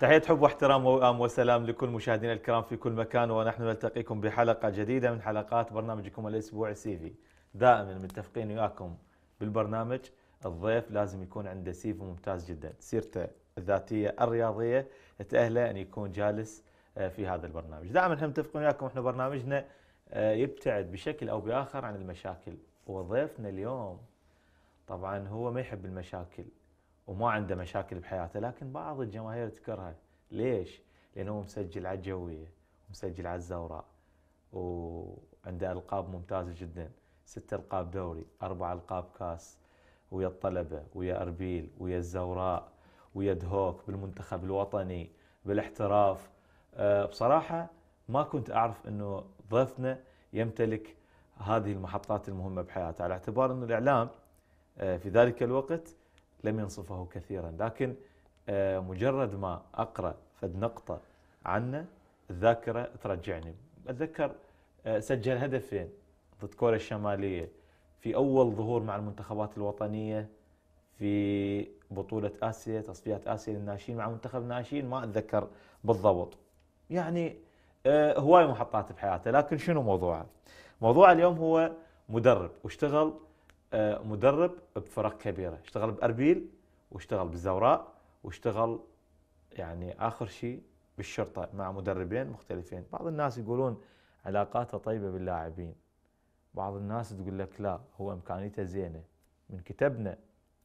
تحية حب واحترام وسلام لكل مشاهدينا الكرام في كل مكان ونحن نلتقيكم بحلقة جديدة من حلقات برنامجكم الاسبوع سي في دائما متفقين وياكم بالبرنامج الضيف لازم يكون عنده سيف ممتاز جدا سيرته الذاتية الرياضية تأهله أن يكون جالس آه، في هذا البرنامج دائما احنا متفقين وياكم احنا برنامجنا آه، يبتعد بشكل أو بآخر عن المشاكل وضيفنا اليوم طبعا هو ما يحب المشاكل وما عنده مشاكل بحياته لكن بعض الجماهير تكرهه ليش؟ لأنه مسجل على الجوية ومسجل على الزوراء وعنده ألقاب ممتازة جدا ست ألقاب دوري أربع ألقاب كاس ويا الطلبة ويا أربيل ويا الزوراء ويا دهوك بالمنتخب الوطني بالاحتراف آه، بصراحة ما كنت أعرف أنه ضيفنا يمتلك هذه المحطات المهمة بحياته على اعتبار أن الإعلام آه، في ذلك الوقت لم ينصفه كثيرا لكن آه، مجرد ما أقرأ فد نقطة عنه الذاكرة ترجعني أتذكر آه، سجل هدفين ضد كوريا الشمالية في أول ظهور مع المنتخبات الوطنية في بطولة آسيا تصفيات آسيا للناشئين مع منتخب الناشئين ما أتذكر بالضبط يعني آه، هواي محطات بحياته لكن شنو موضوعه؟ موضوع اليوم هو مدرب واشتغل آه، مدرب بفرق كبيره اشتغل باربيل واشتغل بالزوراء واشتغل يعني اخر شيء بالشرطه مع مدربين مختلفين بعض الناس يقولون علاقاته طيبه باللاعبين بعض الناس تقول لك لا هو امكانيته زينه من كتبنا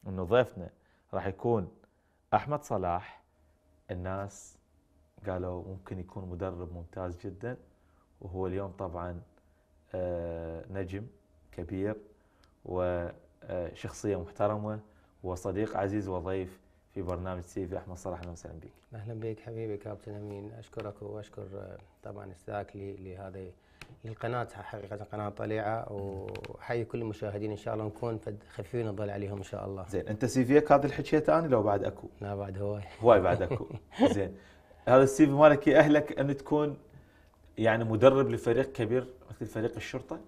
من ضيفنا راح يكون احمد صلاح الناس قالوا ممكن يكون مدرب ممتاز جدا وهو اليوم طبعا آه، نجم كبير وشخصية محترمة وصديق عزيز وضيف في برنامج سي في احمد صلاح اهلا وسهلا بك. اهلا بك حبيبي كابتن امين اشكرك واشكر آه، طبعا استاك لهذه للقناه حقيقه قناه طليعه وحي كل المشاهدين ان شاء الله نكون فد خفيفين نظل عليهم ان شاء الله. زين انت سيفيك هذا اللي حكيته انا لو بعد اكو؟ لا بعد هواي. هواي بعد اكو. زين هذا السي مالك يأهلك ان تكون يعني مدرب لفريق كبير مثل فريق الشرطه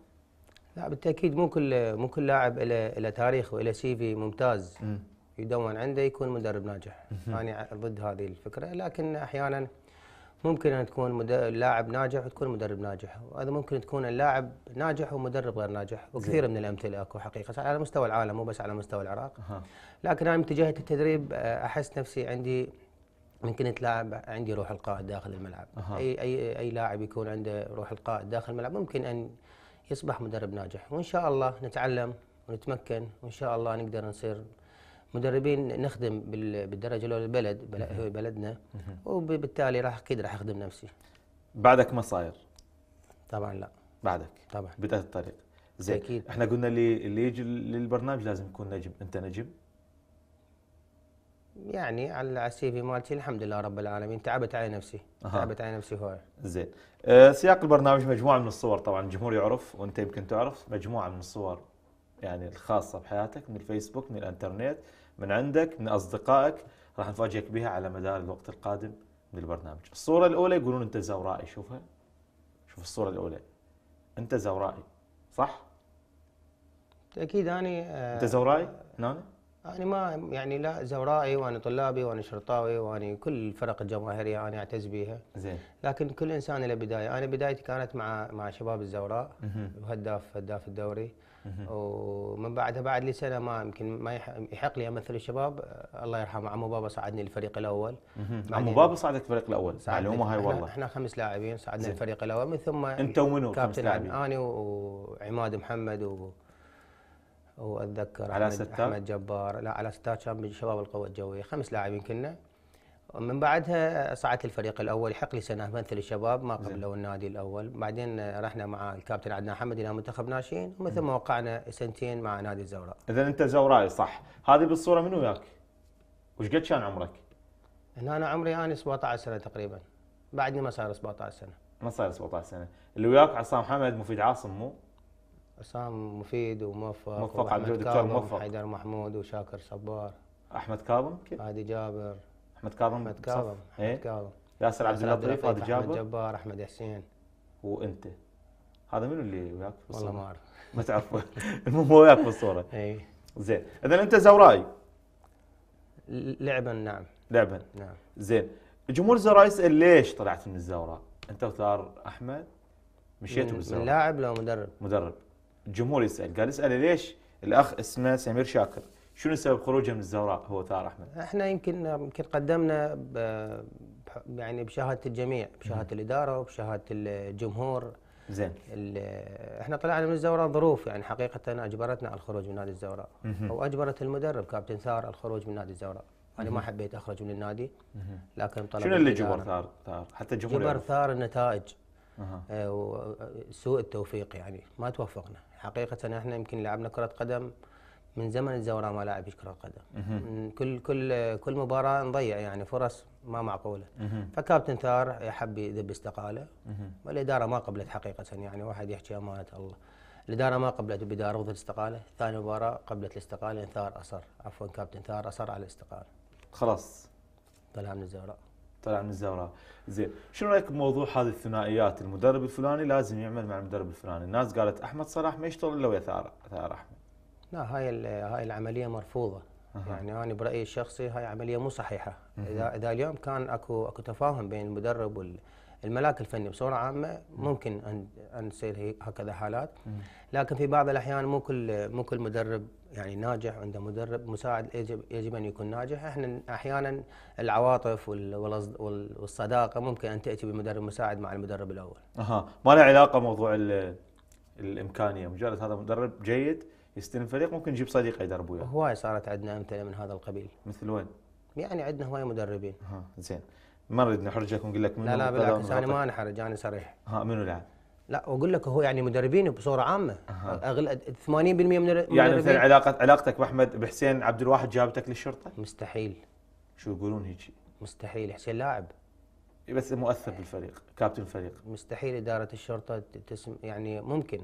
لا بالتاكيد مو كل مو كل لاعب له له تاريخ وله سي في ممتاز م. يدون عنده يكون مدرب ناجح انا ضد هذه الفكره لكن احيانا ممكن ان تكون لاعب ناجح وتكون مدرب ناجح وهذا ممكن تكون اللاعب ناجح ومدرب غير ناجح وكثير زي. من الامثله اكو حقيقه على مستوى العالم مو بس على مستوى العراق أه. لكن انا من اتجهت التدريب آه، احس نفسي عندي ممكن كنت لاعب عندي روح القائد داخل الملعب أه. اي اي اي لاعب يكون عنده روح القائد داخل الملعب ممكن ان يصبح مدرب ناجح وان شاء الله نتعلم ونتمكن وان شاء الله نقدر نصير مدربين نخدم بالدرجه الاولى البلد بلدنا وبالتالي راح اكيد راح اخدم نفسي بعدك ما صاير طبعا لا بعدك طبعا بدايه الطريق زين احنا قلنا اللي اللي يجي للبرنامج لازم يكون نجم انت نجم يعني على السي في مالتي الحمد لله رب العالمين تعبت على نفسي أه. تعبت على نفسي هواي زين أه سياق البرنامج مجموعه من الصور طبعا الجمهور يعرف وانت يمكن تعرف مجموعه من الصور يعني الخاصه بحياتك من الفيسبوك من الانترنت من عندك من اصدقائك راح نفاجئك بها على مدار الوقت القادم من البرنامج الصوره الاولى يقولون انت زورائي شوفها شوف الصوره الاولى انت زورائي صح اكيد اني أه... انت زورائي هنا انا يعني ما يعني لا زورائي وانا طلابي وانا شرطاوي وانا كل الفرق الجماهيريه انا اعتز بها زين لكن كل انسان له بدايه انا بدايتي كانت مع مع شباب الزوراء وهداف هداف الدوري ومن بعدها بعد لي سنه ما يمكن ما يحق لي امثل الشباب الله يرحمه عمو بابا صعدني الفريق الاول عمو بابا صعدك الفريق الاول معلومه هاي والله احنا خمس لاعبين صعدنا الفريق الاول من ثم انت ومنو كابتن خمس لاعبين انا وعماد محمد و واتذكر على ستة احمد جبار لا على ستة كان من شباب القوى الجويه خمس لاعبين كنا من بعدها صعدت الفريق الاول حق لي سنه امثل الشباب ما قبلوا النادي الاول بعدين رحنا مع الكابتن عدنان حمد الى منتخب ناشئين ومن ثم وقعنا سنتين مع نادي الزوراء اذا انت زورائي صح هذه بالصوره من وياك وش قد كان عمرك هنا انا عمري انا 17 سنه تقريبا بعدني ما صار 17 سنه ما صار 17 سنه اللي وياك عصام حمد مفيد عاصم مو عصام مفيد وموفق موفق عبد الدكتور موفق حيدر محمود وشاكر صبار احمد كاظم هادي جابر احمد كاظم احمد كاظم احمد إيه. كاظم ياسر عبد اللطيف هادي جابر احمد جبار احمد حسين وانت هذا منو اللي وياك في والله ما اعرف ما تعرفه المهم هو وياك في الصوره اي زين اذا انت زوراي لعبا نعم لعبا نعم زين جمهور الزوراء يسال ليش طلعت من الزوراء؟ انت وثار احمد مشيتوا بالزوراء من لاعب لو مدرب؟ مدرب الجمهور يسال قال اساله ليش الاخ اسمه سمير شاكر شنو سبب خروجه من الزوراء هو ثار احمد؟ احنا يمكن يمكن قدمنا يعني بشهاده الجميع بشهاده الاداره وبشهاده الجمهور زين احنا طلعنا من الزوراء ظروف يعني حقيقه اجبرتنا على الخروج من نادي الزوراء او اجبرت المدرب كابتن ثار الخروج من نادي الزوراء انا ما حبيت اخرج من النادي لكن طلب شنو اللي جبر ثار ثار حتى الجمهور جبر ثار النتائج أه. سوء التوفيق يعني ما توفقنا حقيقه احنا يمكن لعبنا كره قدم من زمن الزوراء ما لعبش كره قدم كل كل كل مباراه نضيع يعني فرص ما معقوله فكابتن ثار يحب يذب استقاله والاداره ما قبلت حقيقه يعني واحد يحكي امانه الله الاداره ما قبلت بدايه رفض الاستقاله ثاني مباراه قبلت الاستقاله ثار اصر عفوا كابتن ثار اصر على الاستقاله خلاص طلع من الزوراء طلع من الزوراء زين شنو رايك بموضوع هذه الثنائيات المدرب الفلاني لازم يعمل مع المدرب الفلاني الناس قالت احمد صلاح ما يشتغل الا ويا ثار ثار احمد لا هاي هاي العمليه مرفوضه أه. يعني انا برايي الشخصي هاي عمليه مو صحيحه اذا اذا اليوم كان اكو اكو تفاهم بين المدرب وال الملاك الفني بصوره عامه ممكن ان ان تصير هكذا حالات لكن في بعض الاحيان مو كل مو كل مدرب يعني ناجح عنده مدرب مساعد يجب يجب ان يكون ناجح احنا احيانا العواطف والصداقه ممكن ان تاتي بمدرب مساعد مع المدرب الاول. اها ما له علاقه موضوع الامكانيه مجرد هذا مدرب جيد يستلم فريق ممكن يجيب صديقه يدرب وياه. هواي صارت عندنا امثله من هذا القبيل. مثل وين؟ يعني عندنا هواي مدربين. اها زين. ما نريد نحرجك ونقول لك منو لا لا بالعكس يعني انا ما انحرج انا صريح ها منو لاعب؟ لا واقول لك هو يعني مدربين بصوره عامه أه. 80% من المدربين يعني مثلا علاقه علاقتك باحمد بحسين عبد الواحد جابتك للشرطه؟ مستحيل شو يقولون هيك؟ مستحيل حسين لاعب بس مؤثر بالفريق كابتن الفريق مستحيل اداره الشرطه تسم يعني ممكن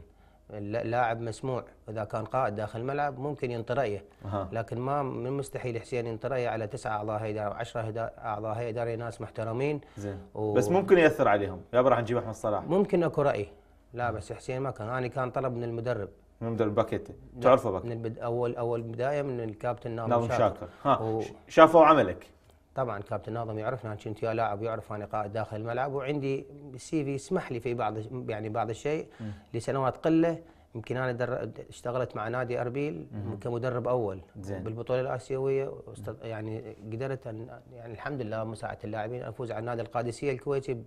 اللاعب مسموع اذا كان قائد داخل الملعب ممكن ينطريه أه. لكن ما من مستحيل حسين ينطريه على تسعة اعضاء هيئه او 10 اعضاء هيئه اداريه ناس محترمين زين و... بس ممكن ياثر عليهم يا راح نجيب احمد صلاح ممكن اكو راي لا بس حسين ما كان انا كان طلب من المدرب من المدرب باكيتي تعرفه باكيتي من البد... اول اول بدايه من الكابتن ناظم شاكر, شاكر. ها و... شافوا عملك طبعا كابتن ناظم يعرفني انا كنت يا لاعب يعرف انا قائد داخل الملعب وعندي السي في يسمح لي في بعض يعني بعض الشيء لسنوات قله يمكن انا در... اشتغلت مع نادي اربيل مم. كمدرب اول زين. بالبطوله الاسيويه يعني قدرت ان يعني الحمد لله مساعده اللاعبين افوز على نادي القادسيه الكويتي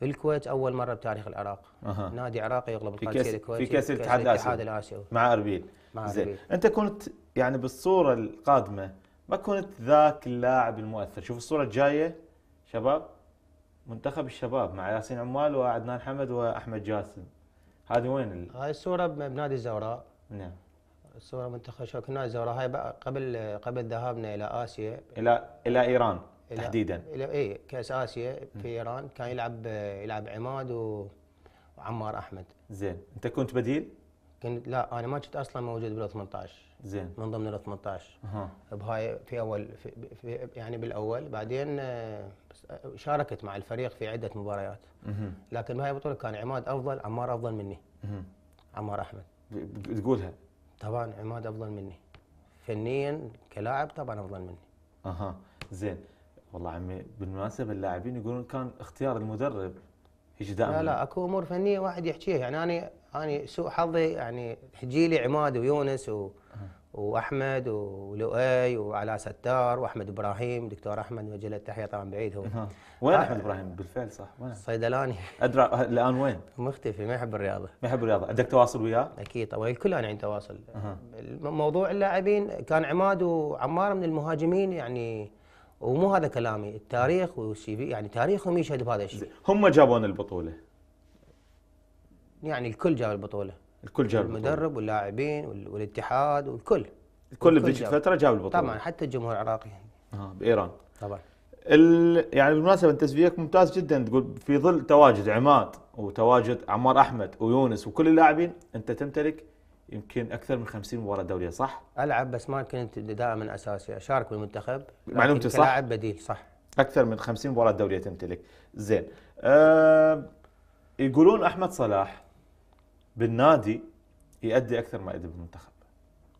بالكويت اول مره بتاريخ العراق أه. نادي عراقي يغلب القادسيه الكويتي في كاس الاتحاد الاسيوي مع اربيل مع اربيل زين. انت كنت يعني بالصوره القادمه ما كنت ذاك اللاعب المؤثر شوف الصوره الجايه شباب منتخب الشباب مع ياسين عمال وعدنان حمد واحمد جاسم هذه وين ال... هاي الصوره بنادي الزوراء نعم الصوره منتخب شباب نادي الزوراء هاي قبل قبل ذهابنا الى اسيا الى الى ايران إلى تحديدا الى اي كاس اسيا في ايران كان يلعب يلعب عماد و... وعمار احمد زين انت كنت بديل كان لا انا ما كنت اصلا موجود بال 18 زين من ضمن ال 18 أه. بهاي في اول في, في يعني بالاول بعدين آه، آه، شاركت مع الفريق في عده مباريات لكن بهاي البطوله كان عماد افضل عمار افضل مني عمار احمد تقولها طبعا عماد افضل مني فنيا كلاعب طبعا افضل مني اها زين والله عمي بالمناسبه اللاعبين يقولون كان اختيار المدرب هيك دائما لا لا اكو امور فنيه واحد يحكيها يعني انا أنا سوء حظي يعني حجيلي عماد ويونس و... واحمد ولؤي وعلاء ستار واحمد ابراهيم دكتور احمد وجل له التحيه طبعا بعيد هو وين احمد ابراهيم بالفعل صح وين صيدلاني ادرى الان وين؟ مختفي ما يحب الرياضه ما يحب الرياضه عندك تواصل وياه؟ اكيد طبعا الكل انا عندي تواصل موضوع اللاعبين كان عماد وعمار من المهاجمين يعني ومو هذا كلامي التاريخ والسي في يعني تاريخهم يشهد بهذا الشيء هم جابون البطوله يعني الكل جاب البطوله الكل جاب البطوله المدرب واللاعبين والاتحاد والكل الكل بذيك الفتره جاب البطوله طبعا حتى الجمهور العراقي يعني. اه بايران طبعا يعني بالمناسبه انت تسويقك ممتاز جدا تقول في ظل تواجد عماد وتواجد عمار احمد ويونس وكل اللاعبين انت تمتلك يمكن اكثر من 50 مباراه دوليه صح؟ العب بس ما كنت دائما اساسي اشارك بالمنتخب معلومتي صح؟ لاعب بديل صح اكثر من 50 مباراه دوليه تمتلك زين أه يقولون احمد صلاح بالنادي يؤدي اكثر ما يؤدي بالمنتخب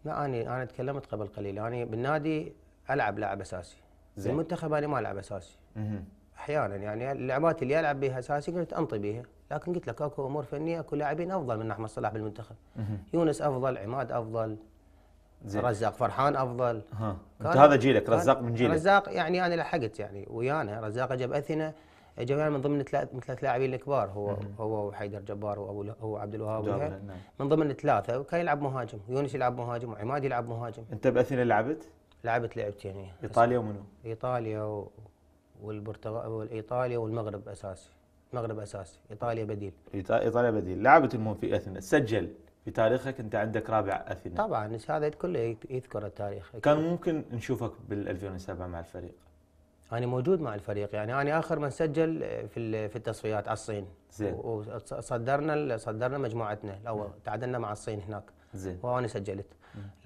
لا انا انا تكلمت قبل قليل انا بالنادي العب لاعب اساسي زين. بالمنتخب انا ما العب اساسي مه. احيانا يعني اللعبات اللي العب بها اساسي كنت انطي بها لكن قلت لك اكو امور فنيه اكو لاعبين افضل من احمد صلاح بالمنتخب مه. يونس افضل عماد افضل زين. رزاق فرحان افضل ها. انت هذا جيلك رزاق من جيلك رزاق يعني انا لحقت يعني ويانا رزاق جاب اثنه جميعا يعني من ضمن ثلاث ثلاث لاعبين الكبار هو مم. هو وحيدر جبار وابو هو عبد الوهاب نعم. من ضمن الثلاثه وكان يلعب مهاجم يونس يلعب مهاجم وعماد يلعب مهاجم انت باثينا لعبت؟ لعبت لعبتين يعني. ايطاليا ومنو؟ ايطاليا و... والبرتغال والايطاليا والمغرب اساسي المغرب اساسي ايطاليا بديل ايطاليا بديل لعبت في اثينا سجل في تاريخك انت عندك رابع اثينا طبعا هذا كله يذكر التاريخ كان ممكن نشوفك بال 2007 مع الفريق أنا موجود مع الفريق يعني أنا آخر من سجل في في التصفيات على الصين زين وصدرنا صدرنا مجموعتنا الأول تعادلنا مع الصين هناك زين وأنا سجلت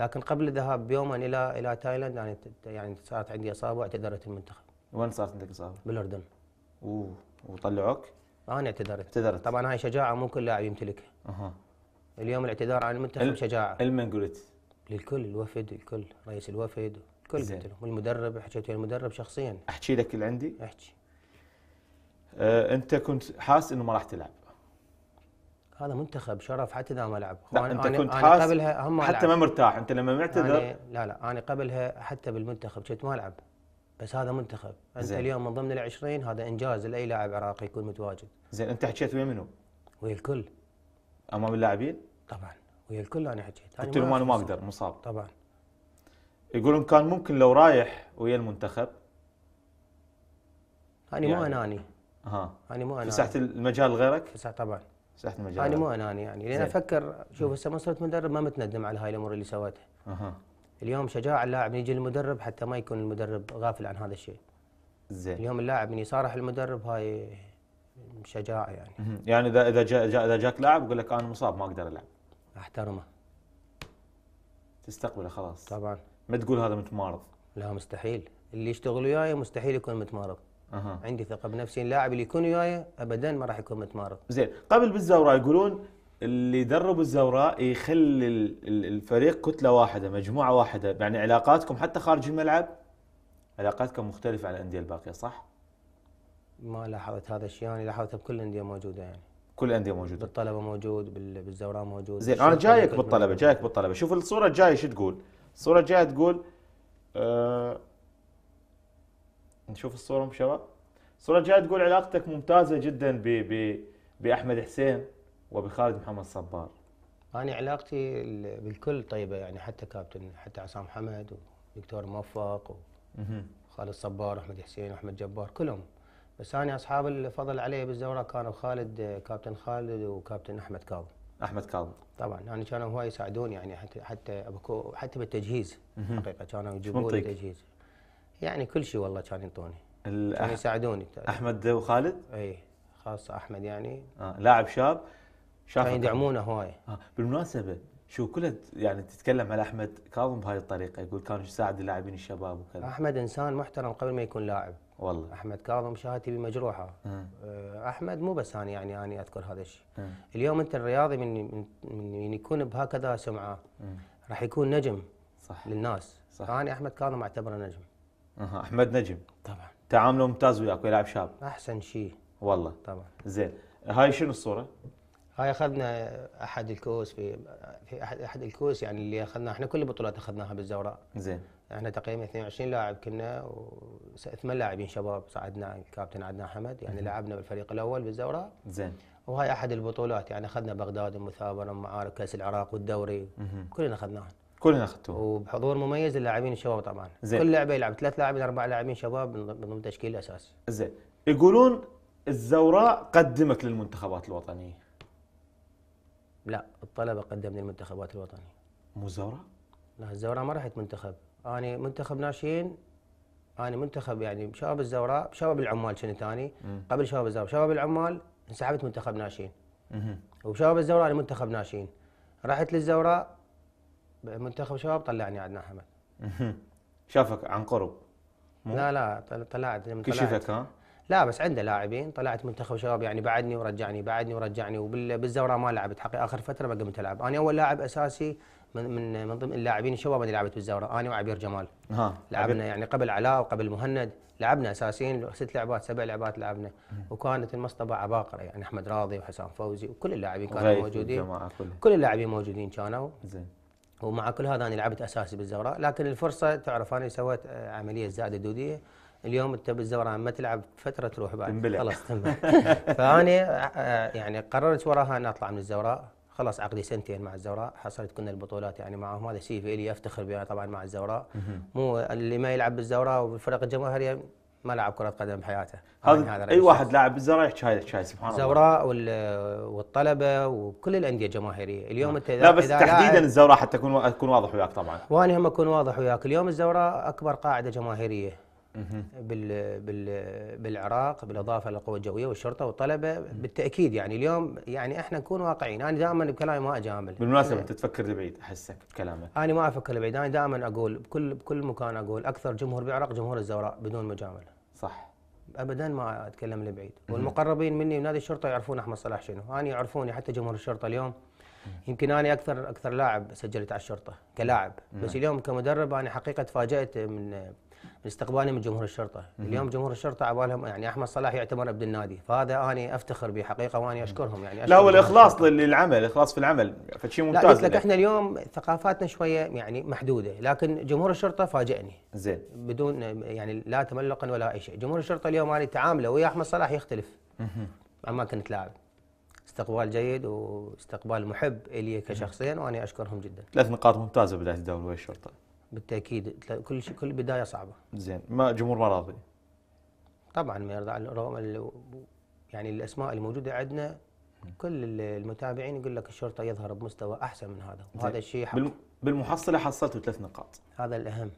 لكن قبل الذهاب بيوما إلى إلى تايلاند يعني يعني صارت عندي إصابة واعتذرت المنتخب وين صارت عندك إصابة؟ بالأردن أوه وطلعوك؟ أنا اعتذرت اعتذرت طبعا هاي شجاعة مو كل لاعب يمتلكها أها اليوم الاعتذار عن المنتخب شجاعة المن قلت؟ للكل الوفد الكل رئيس الوفد الكل قلت لهم المدرب حكيت ويا المدرب شخصيا احكي لك اللي عندي احكي أه انت كنت حاس انه ما راح تلعب هذا منتخب شرف حتى اذا ما لعب لا انت أنا كنت أنا حاس قبلها هم حتى ما مرتاح انت لما معتذر لا لا انا قبلها حتى بالمنتخب كنت ما العب بس هذا منتخب انت زين. اليوم من ضمن ال20 هذا انجاز لاي لاعب عراقي يكون متواجد زين انت حكيت ويا منو؟ ويا الكل امام اللاعبين؟ طبعا ويا الكل انا حكيت قلت لهم انا ما اقدر مصاب طبعا يقولون كان ممكن لو رايح ويا المنتخب أنا يعني. مو أناني ها أنا مو أناني فسحت المجال غيرك؟ فسحت طبعا فسحت المجال أنا مو أناني يعني لأن أفكر شوف هسه ما صرت مدرب ما متندم على هاي الأمور اللي سويتها أها اليوم شجاع اللاعب يجي للمدرب حتى ما يكون المدرب غافل عن هذا الشيء زين اليوم اللاعب من يصارح المدرب هاي شجاعه يعني يعني اذا اذا جا جا اذا جاك لاعب يقول لك انا مصاب ما اقدر العب احترمه تستقبله خلاص طبعا ما تقول هذا متمارض لا مستحيل اللي يشتغل وياي مستحيل يكون متمارض أه. عندي ثقه بنفسي اللاعب اللي يكون وياي ابدا ما راح يكون متمارض زين قبل بالزوراء يقولون اللي يدرب الزوراء يخلي الفريق كتله واحده مجموعه واحده يعني علاقاتكم حتى خارج الملعب علاقاتكم مختلفه عن الانديه الباقيه صح ما لاحظت هذا الشيء انا يعني لاحظته بكل الانديه موجوده يعني كل الانديه موجوده بالطلبه موجود بالزوراء موجود زين انا جايك بالطلبه جايك بالطلبه شوف الصوره الجايه شو تقول الصورة الجاية تقول آه نشوف الصورة ام شباب الصورة الجاية تقول علاقتك ممتازة جدا ب ب بأحمد حسين وبخالد محمد صبار أنا علاقتي بالكل طيبة يعني حتى كابتن حتى عصام حمد ودكتور موفق وخالد صبار وأحمد حسين وأحمد جبار كلهم بس أنا أصحاب الفضل علي بالزورة كانوا خالد كابتن خالد وكابتن أحمد كاظم احمد كاظم طبعا انا كانوا هواي يساعدوني يعني حتى حتى حتى بالتجهيز حقيقه كانوا يجيبون التجهيز يعني كل شيء والله كانوا ينطوني كانوا يساعدوني احمد وخالد؟ اي خاصه احمد يعني آه لاعب شاب شاف كانوا يدعمونه هواي آه بالمناسبه شو كله يعني تتكلم على احمد كاظم بهاي الطريقه يقول كان يساعد اللاعبين الشباب وكذا احمد انسان محترم قبل ما يكون لاعب والله احمد كاظم شهادتي بمجروحه أه. احمد مو بس انا يعني انا اذكر هذا الشيء أه. اليوم انت الرياضي من من يعني يكون بهكذا سمعه أه. راح يكون نجم صح للناس صح انا احمد كاظم اعتبره نجم اها احمد نجم طبعا تعامله ممتاز وياك ويلعب شاب احسن شيء والله طبعا زين هاي شنو الصوره؟ هاي اخذنا احد الكؤوس في في احد احد الكؤوس يعني اللي اخذناها احنا كل البطولات اخذناها بالزوراء زين احنا تقريبا 22 لاعب كنا وثمان لاعبين شباب صعدنا الكابتن عدنان حمد يعني لعبنا بالفريق الاول بالزوراء زين وهاي احد البطولات يعني اخذنا بغداد المثابره ومعارك كاس العراق والدوري كلنا اخذناها كلنا اخذتوه وبحضور مميز للاعبين الشباب طبعا زين. كل لعبه يلعب ثلاث لاعبين اربع لاعبين شباب ضمن تشكيل الاساسي زين يقولون الزوراء قدمك للمنتخبات الوطنيه لا الطلبه قدمني للمنتخبات الوطنيه مو زوراء؟ لا الزوراء ما رحت منتخب اني منتخب ناشئين اني منتخب يعني بشباب الزوراء بشباب العمال كنت ثاني قبل شباب الزوراء شباب العمال انسحبت منتخب ناشئين وبشباب الزوراء انا منتخب ناشئين رحت للزوراء منتخب شباب طلعني عدنان حمد شافك عن قرب لا لا طلعت كشفك ها؟ لا بس عنده لاعبين طلعت منتخب شباب يعني بعدني ورجعني بعدني ورجعني وبالزوره ما لعبت حقي اخر فتره ما قمت العب انا اول لاعب اساسي من من من ضمن اللاعبين الشباب اللي لعبت بالزوراء انا وعبير جمال ها لعبنا يعني قبل علاء وقبل مهند لعبنا اساسيين ست لعبات سبع لعبات لعبنا وكانت المصطبه عباقره يعني احمد راضي وحسام فوزي وكل اللاعبين كانوا موجودين كل اللاعبين موجودين كانوا زين ومع كل هذا انا لعبت اساسي بالزوراء لكن الفرصه تعرف انا سويت عمليه زائده دوديه اليوم انت بالزوراء ما تلعب فتره تروح بعد خلاص تنبلع فاني آه، يعني قررت وراها اني اطلع من الزوراء خلاص عقدي سنتين مع الزوراء حصلت كنا البطولات يعني معهم هذا شيء في لي افتخر به طبعا مع الزوراء مو اللي ما يلعب بالزوراء وبالفرق الجماهيريه ما لعب كره قدم بحياته هذا اي واحد لاعب بالزوراء يحكي هاي الشاي سبحان الله الزوراء والطلبه وكل الانديه الجماهيريه اليوم نعم. انت لا بس تحديدا الزوراء حتى اكون اكون واضح وياك طبعا وانا هم اكون واضح وياك اليوم الزوراء اكبر قاعده جماهيريه بالعراق بالاضافه للقوى الجويه والشرطه والطلبه بالتاكيد يعني اليوم يعني احنا نكون واقعيين انا دائما بكلامي ما اجامل بالمناسبه انت تفكر لبعيد احسك بكلامك انا ما افكر لبعيد انا دائما اقول بكل بكل مكان اقول اكثر جمهور بالعراق جمهور الزوراء بدون مجامله صح ابدا ما اتكلم لبعيد والمقربين مني نادي الشرطه يعرفون احمد صلاح شنو انا يعرفوني حتى جمهور الشرطه اليوم يمكن انا اكثر اكثر لاعب سجلت على الشرطه كلاعب بس اليوم كمدرب انا حقيقه تفاجات من استقبالي من جمهور الشرطه، اليوم جمهور الشرطه عبالهم يعني احمد صلاح يعتبر ابن النادي، فهذا انا افتخر به حقيقه واني اشكرهم يعني أشكر لا والاخلاص للعمل، الاخلاص في العمل فشيء ممتاز لا قلت لك احنا اليوم ثقافاتنا شويه يعني محدوده، لكن جمهور الشرطه فاجئني زين بدون يعني لا تملقا ولا اي شيء، جمهور الشرطه اليوم انا تعامله ويا احمد صلاح يختلف اما كنت لاعب استقبال جيد واستقبال محب الي كشخصين وانا اشكرهم جدا. ثلاث نقاط ممتازه بدايه الدوري الشرطه بالتاكيد كل شيء كل بدايه صعبه زين ما جمهور ما راضي طبعا ما يرضى رغم يعني الاسماء الموجوده عندنا كل المتابعين يقول لك الشرطه يظهر بمستوى احسن من هذا وهذا الشيء حق بالمحصله حصلتوا ثلاث نقاط هذا الاهم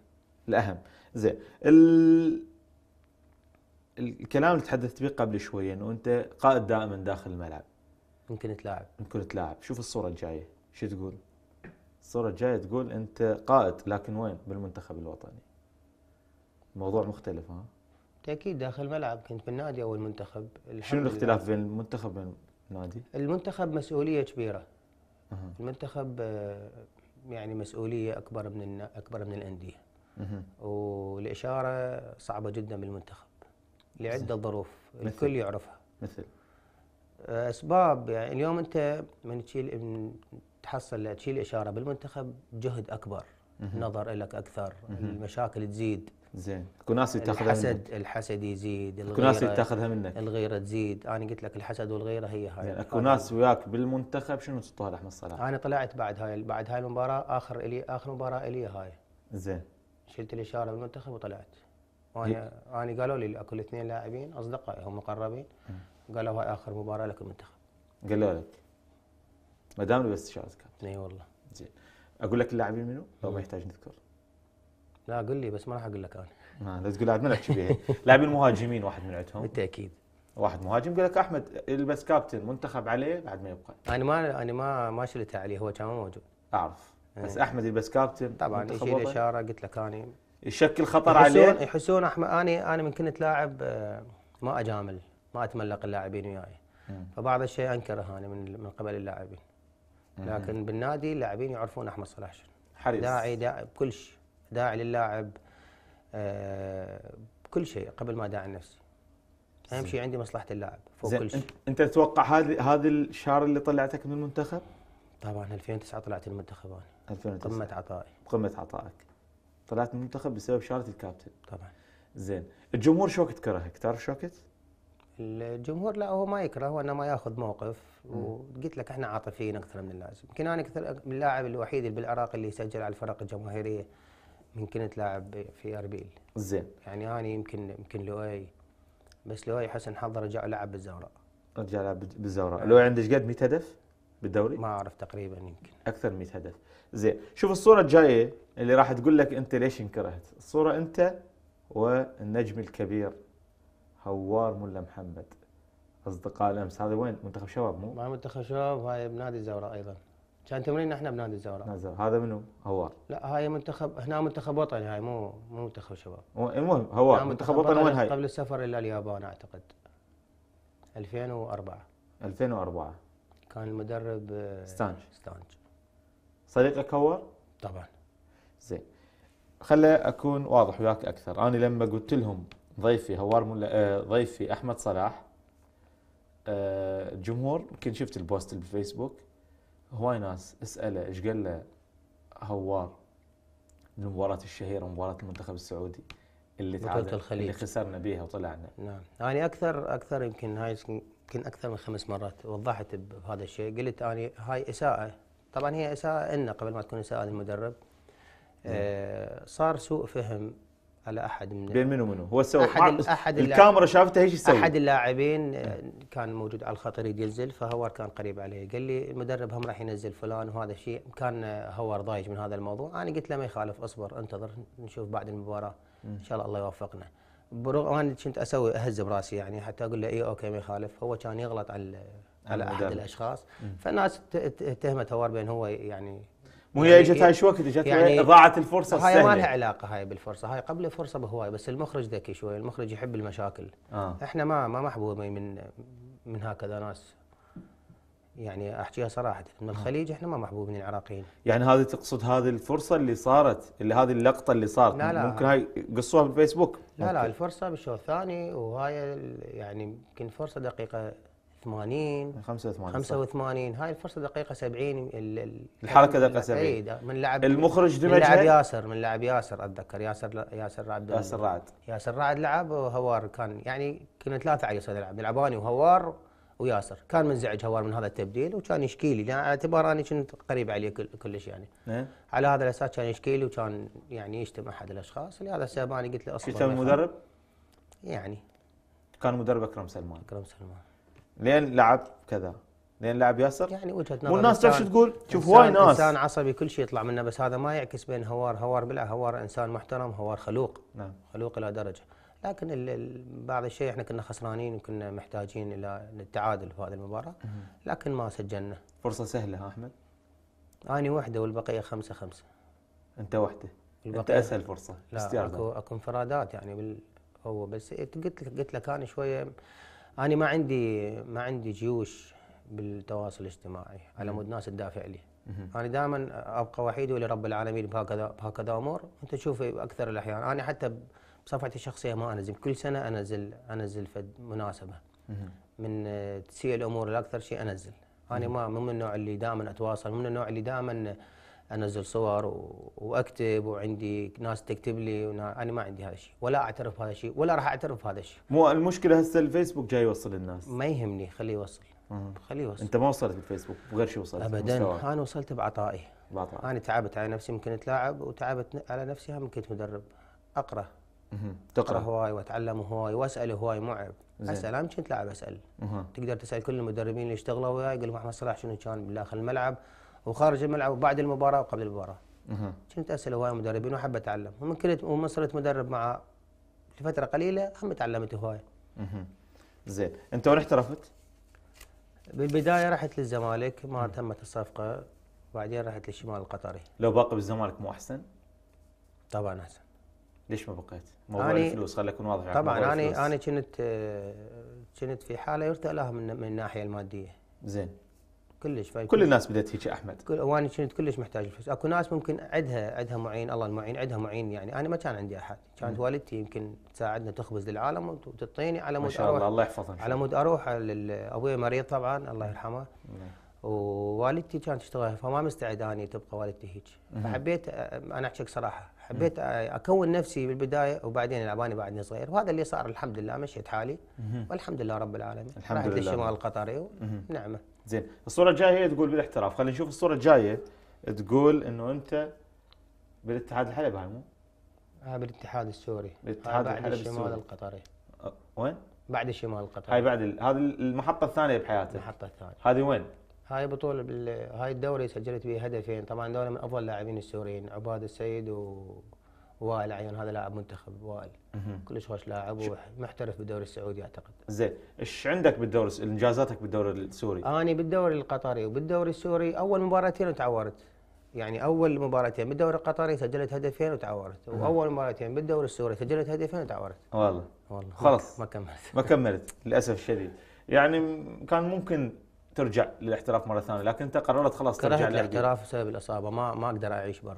الاهم زين ال... الكلام اللي تحدثت به قبل شوي انه انت قائد دائما داخل الملعب يمكن تلاعب يمكن تلاعب شوف الصوره الجايه شو تقول؟ الصورة الجاية تقول أنت قائد لكن وين بالمنتخب الوطني موضوع مختلف ها تأكيد داخل الملعب كنت بالنادي او المنتخب شنو الاختلاف بين المنتخب وبين النادي؟ المنتخب مسؤوليه كبيره أه. المنتخب يعني مسؤوليه اكبر من اكبر من الانديه أه. والاشاره صعبه جدا بالمنتخب لعده ظروف الكل يعرفها مثل آه، اسباب يعني اليوم انت من تشيل من تحصل تشيل اشاره بالمنتخب جهد اكبر نظر لك اكثر المشاكل تزيد زين اكو ناس يتاخذها الحسد منك. الحسد يزيد اكو ناس يتاخذها منك الغيره تزيد انا قلت لك الحسد والغيره هي هاي يعني اكو ناس وياك بالمنتخب شنو تطالع احمد صلاح؟ انا طلعت بعد هاي بعد هاي المباراه اخر الي اخر مباراه الي هاي زين شلت الاشاره بالمنتخب وطلعت وانا انا قالوا لي اكو اثنين لاعبين اصدقائي هم مقربين قالوا هاي اخر مباراه لك المنتخب قالوا لك ما دام لبست استشاره كاب اي والله زين اقول لك اللاعبين منو لو ما يحتاج نذكر لا قل لي بس ما راح اقول لك انا لا تقول عاد مالك شبيه لاعبين مهاجمين واحد من عندهم بالتاكيد واحد مهاجم قال لك احمد البس كابتن منتخب عليه بعد ما يبقى انا ما انا ما ما شلتها عليه هو كان موجود اعرف إيه. بس ايه. احمد يلبس كابتن طبعا يشيل اشاره قلت لك انا يشكل خطر عليه يحسون احمد انا انا من كنت لاعب آه، ما اجامل ما اتملق اللاعبين وياي فبعض الشيء انكره انا من من قبل اللاعبين لكن بالنادي اللاعبين يعرفون احمد صلاح شنو حريص داعي داعي بكل شيء داعي للاعب آه، بكل شيء قبل ما داعي نفسي اهم شيء عندي مصلحه اللاعب فوق كل شيء انت تتوقع هذه هذه الشاره اللي طلعتك من المنتخب؟ طبعا 2009 طلعت المنتخب انا 2009 قمه عطائي قمه عطائك طلعت من المنتخب بسبب شاره الكابتن طبعا زين الجمهور شوكت كرهك تعرف شوكت؟ الجمهور لا هو ما يكره وانما ما ياخذ موقف وقلت لك احنا عاطفيين اكثر من اللازم يمكن انا اكثر اللاعب الوحيد بالعراق اللي سجل على الفرق الجماهيريه من كنت لاعب في اربيل زين يعني انا يمكن يمكن لؤي بس لؤي حسن حظ رجع لعب بالزوراء رجع لعب بالزوراء يعني نعم. لؤي عنده قد 100 هدف بالدوري؟ ما اعرف تقريبا يمكن اكثر من 100 هدف زين شوف الصوره الجايه اللي راح تقول لك انت ليش انكرهت الصوره انت والنجم الكبير هوار ملا محمد اصدقاء الامس هذا وين منتخب شباب مو؟ مع منتخب شباب هاي بنادي الزوراء ايضا كان تمرين احنا بنادي الزوراء نزل. هذا منو؟ هوار لا هاي منتخب هنا منتخب وطني هاي مو مو منتخب شباب المهم إيه، هوار منتخب وطني وين هاي؟ قبل السفر الى اليابان اعتقد 2004 2004 كان المدرب آه، ستانج ستانج صديقك هوار؟ طبعا زين خلي اكون واضح وياك اكثر انا لما قلت لهم ضيفي هوار ملا آه، ضيفي احمد صلاح الجمهور آه، يمكن شفت البوست بالفيسبوك هواي ناس اساله ايش قال له هوار بالمباراة الشهيرة مباراة المنتخب السعودي اللي تعادل الخليج اللي خسرنا بيها وطلعنا نعم انا اكثر اكثر يمكن هاي يمكن اكثر من خمس مرات وضحت بهذا الشيء قلت انا هاي اساءة طبعا هي اساءة النا قبل ما تكون اساءة للمدرب نعم. آه صار سوء فهم على احد من بين منو منو؟ هو سوى احد احد الكاميرا شافته ايش يسوي؟ احد اللاعبين آه، كان موجود على الخط يريد ينزل فهوار كان قريب عليه قال لي المدرب هم راح ينزل فلان وهذا الشيء كان آه، هوار ضايج من هذا الموضوع انا قلت له ما يخالف اصبر انتظر نشوف بعد المباراه ان شاء الله الله يوفقنا برغم انا كنت اسوي اهز براسي يعني حتى اقول له اي اوكي ما يخالف هو كان يغلط على على احد الاشخاص فالناس اتهمت هوار بان هو يعني مو هي يعني اجت هاي شو وقت اجت يعني ضاعت الفرصه هاي ما لها علاقه هاي بالفرصه هاي قبل الفرصه بهواي بس المخرج ذكي شوي المخرج يحب المشاكل آه. احنا ما ما محبوبين من من هكذا ناس يعني احكيها صراحه من آه. الخليج احنا ما محبوبين العراقيين يعني هذه تقصد هذه الفرصه اللي صارت اللي هذه اللقطه اللي صارت لا لا ممكن هاي قصوها بالفيسبوك لا لا الفرصه بالشوط الثاني وهاي يعني يمكن فرصه دقيقه 80 85 85 هاي الفرصه دقيقه 70 الحركه دقيقه 70 اي من لعب المخرج دمج من لعب ياسر من لعب ياسر اتذكر ياسر ياسر رعد ياسر رعد ياسر رعد لعب وهوار كان يعني كنا ثلاثه على يسار يلعب يلعباني وهوار وياسر كان منزعج هوار من هذا التبديل وكان يشكي لي لان اعتبار اني كنت قريب عليه كلش يعني أه؟ على هذا الاساس كان يشكي لي وكان يعني يجتمع احد الاشخاص لهذا السبب انا قلت له اصلا كان مدرب؟ يعني كان مدرب اكرم سلمان اكرم سلمان لين لعب كذا لين لعب ياسر يعني وجهه نظر والناس تعرف شو تقول؟ شوف وايد ناس انسان عصبي كل شيء يطلع منه بس هذا ما يعكس بين هوار هوار بلا هوار انسان محترم هوار خلوق نعم خلوق الى درجه لكن بعض الشيء احنا كنا خسرانين وكنا محتاجين الى التعادل في هذه المباراه لكن ما سجلنا فرصه سهله ها احمد اني وحده والبقيه خمسه خمسه انت وحده انت اسهل فرصه لا اكو اكو انفرادات يعني هو بس قلت لك قلت لك انا شويه انا ما عندي ما عندي جيوش بالتواصل الاجتماعي على مود ناس تدافع لي انا دائما ابقى وحيد ولرب العالمين بهكذا بهكذا امور انت تشوف اكثر الاحيان انا حتى بصفحتي الشخصيه ما انزل كل سنه انزل انزل فد مناسبه من تسيء الامور لاكثر شيء انزل انا ما مو من النوع اللي دائما اتواصل مو من النوع اللي دائما انزل صور واكتب وعندي ناس تكتب لي ونا... انا ما عندي هذا الشيء ولا اعترف بهذا الشيء ولا راح اعترف بهذا الشيء مو المشكله هسه الفيسبوك جاي يوصل الناس ما يهمني خليه يوصل خليه يوصل انت ما وصلت بالفيسبوك بغير شيء وصلت ابدا مستوى. انا وصلت بعطائي بعطائي انا تعبت على نفسي ممكن اتلاعب وتعبت على نفسي هم كنت مدرب اقرا تقرا هواي واتعلم هواي واسال هواي معب اسال انا كنت لاعب اسال تقدر تسال كل المدربين اللي اشتغلوا وياي يقول لهم احمد صلاح شنو كان بداخل الملعب وخارج الملعب وبعد المباراه وقبل المباراه كنت اسال هوايه مدربين واحب اتعلم ومن كنت ومن صرت مدرب مع لفتره قليله هم تعلمت هوايه زين انت وين احترفت؟ بالبدايه رحت للزمالك ما تمت الصفقه وبعدين رحت للشمال القطري لو باقي بالزمالك مو احسن؟ طبعا احسن ليش ما بقيت؟ موضوع أنا الفلوس خلي اكون واضح يعني، طبعا انا انا كنت كنت في حاله يرثى لها من الناحيه الماديه زين كلش فايكون. كل الناس بدات هيك احمد كل واني كنت كلش محتاج الفلوس اكو ناس ممكن عندها عندها معين الله المعين عندها معين يعني انا ما كان عندي احد كانت والدتي يمكن تساعدنا تخبز للعالم وتعطيني على مود ما شاء الله الله يحفظها على مود اروح ابوي مريض طبعا الله يرحمه ووالدتي كانت تشتغل فما مستعد اني تبقى والدتي هيك فحبيت انا احكي صراحه حبيت اكون نفسي بالبدايه وبعدين العباني بعدني صغير وهذا اللي صار الحمد لله مشيت حالي والحمد لله رب العالمين الحمد رحت لله. للشمال القطري ونعمه زين الصوره الجايه تقول بالاحتراف خلينا نشوف الصوره الجايه تقول انه انت بالاتحاد الحلبي هاي مو؟ آه بالاتحاد السوري بالاتحاد آه بعد الشمال القطري أه، وين؟ بعد الشمال القطري هاي بعد ال... هذه المحطه الثانيه بحياتك المحطه الثانيه هذه وين؟ هاي بطولة بال... هاي الدوري سجلت فيه هدفين طبعا دوري من افضل اللاعبين السوريين عباد السيد و وائل عيون هذا لاعب منتخب وائل كلش خوش لاعب ومحترف بالدوري السعودي اعتقد زين ايش عندك بالدوري انجازاتك بالدوري السوري انا بالدوري القطري وبالدوري السوري اول مباراتين وتعورت يعني اول مباراتين بالدوري القطري سجلت هدفين وتعورت واول مباراتين بالدوري السوري سجلت هدفين وتعورت والله والله خلص ما كملت ما كملت للاسف الشديد يعني كان ممكن ترجع للاحتراف مره ثانيه لكن انت قررت خلاص ترجع للاحتراف بسبب الاصابه ما ما اقدر اعيش برا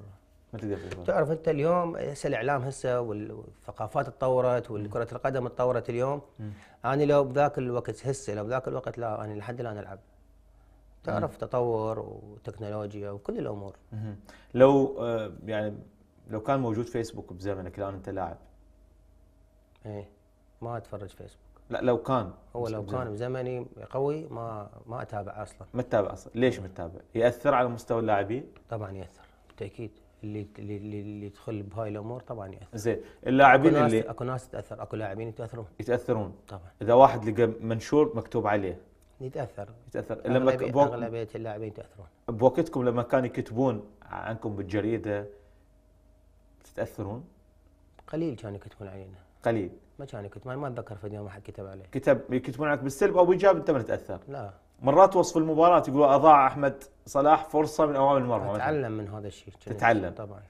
ما تقدر تقول تعرف انت اليوم هسه الاعلام هسه والثقافات تطورت وكره القدم تطورت اليوم م. انا لو بذاك الوقت هسه لو بذاك الوقت لا انا لحد الان العب تعرف م. تطور وتكنولوجيا وكل الامور م. لو آه، يعني لو كان موجود فيسبوك بزمنك الان انت لاعب ايه ما اتفرج فيسبوك لا لو كان هو لو بزمن. كان بزمني قوي ما ما اتابع اصلا ما تتابع اصلا ليش ما تتابع ياثر على مستوى اللاعبين طبعا ياثر بالتاكيد اللي اللي يدخل بهاي الامور طبعا ياثر زين اللاعبين اللي اكو ناس تتاثر اكو لاعبين يتاثرون يتاثرون طبعا اذا واحد لقى منشور مكتوب عليه يتاثر يتاثر لما اغلبيه اللاعبين يتاثرون بوقتكم لما كانوا يكتبون عنكم بالجريده تتاثرون؟ قليل كانوا يكتبون علينا قليل ما كانوا يكتبون ما اتذكر في يوم احد كتب عليه كتب يكتبون عليك بالسلب او بايجاب انت ما تتاثر لا مرات وصف المباراه يقولوا اضاع احمد صلاح فرصه من اوامر المرمى اتعلم من هذا الشيء تتعلم طبعا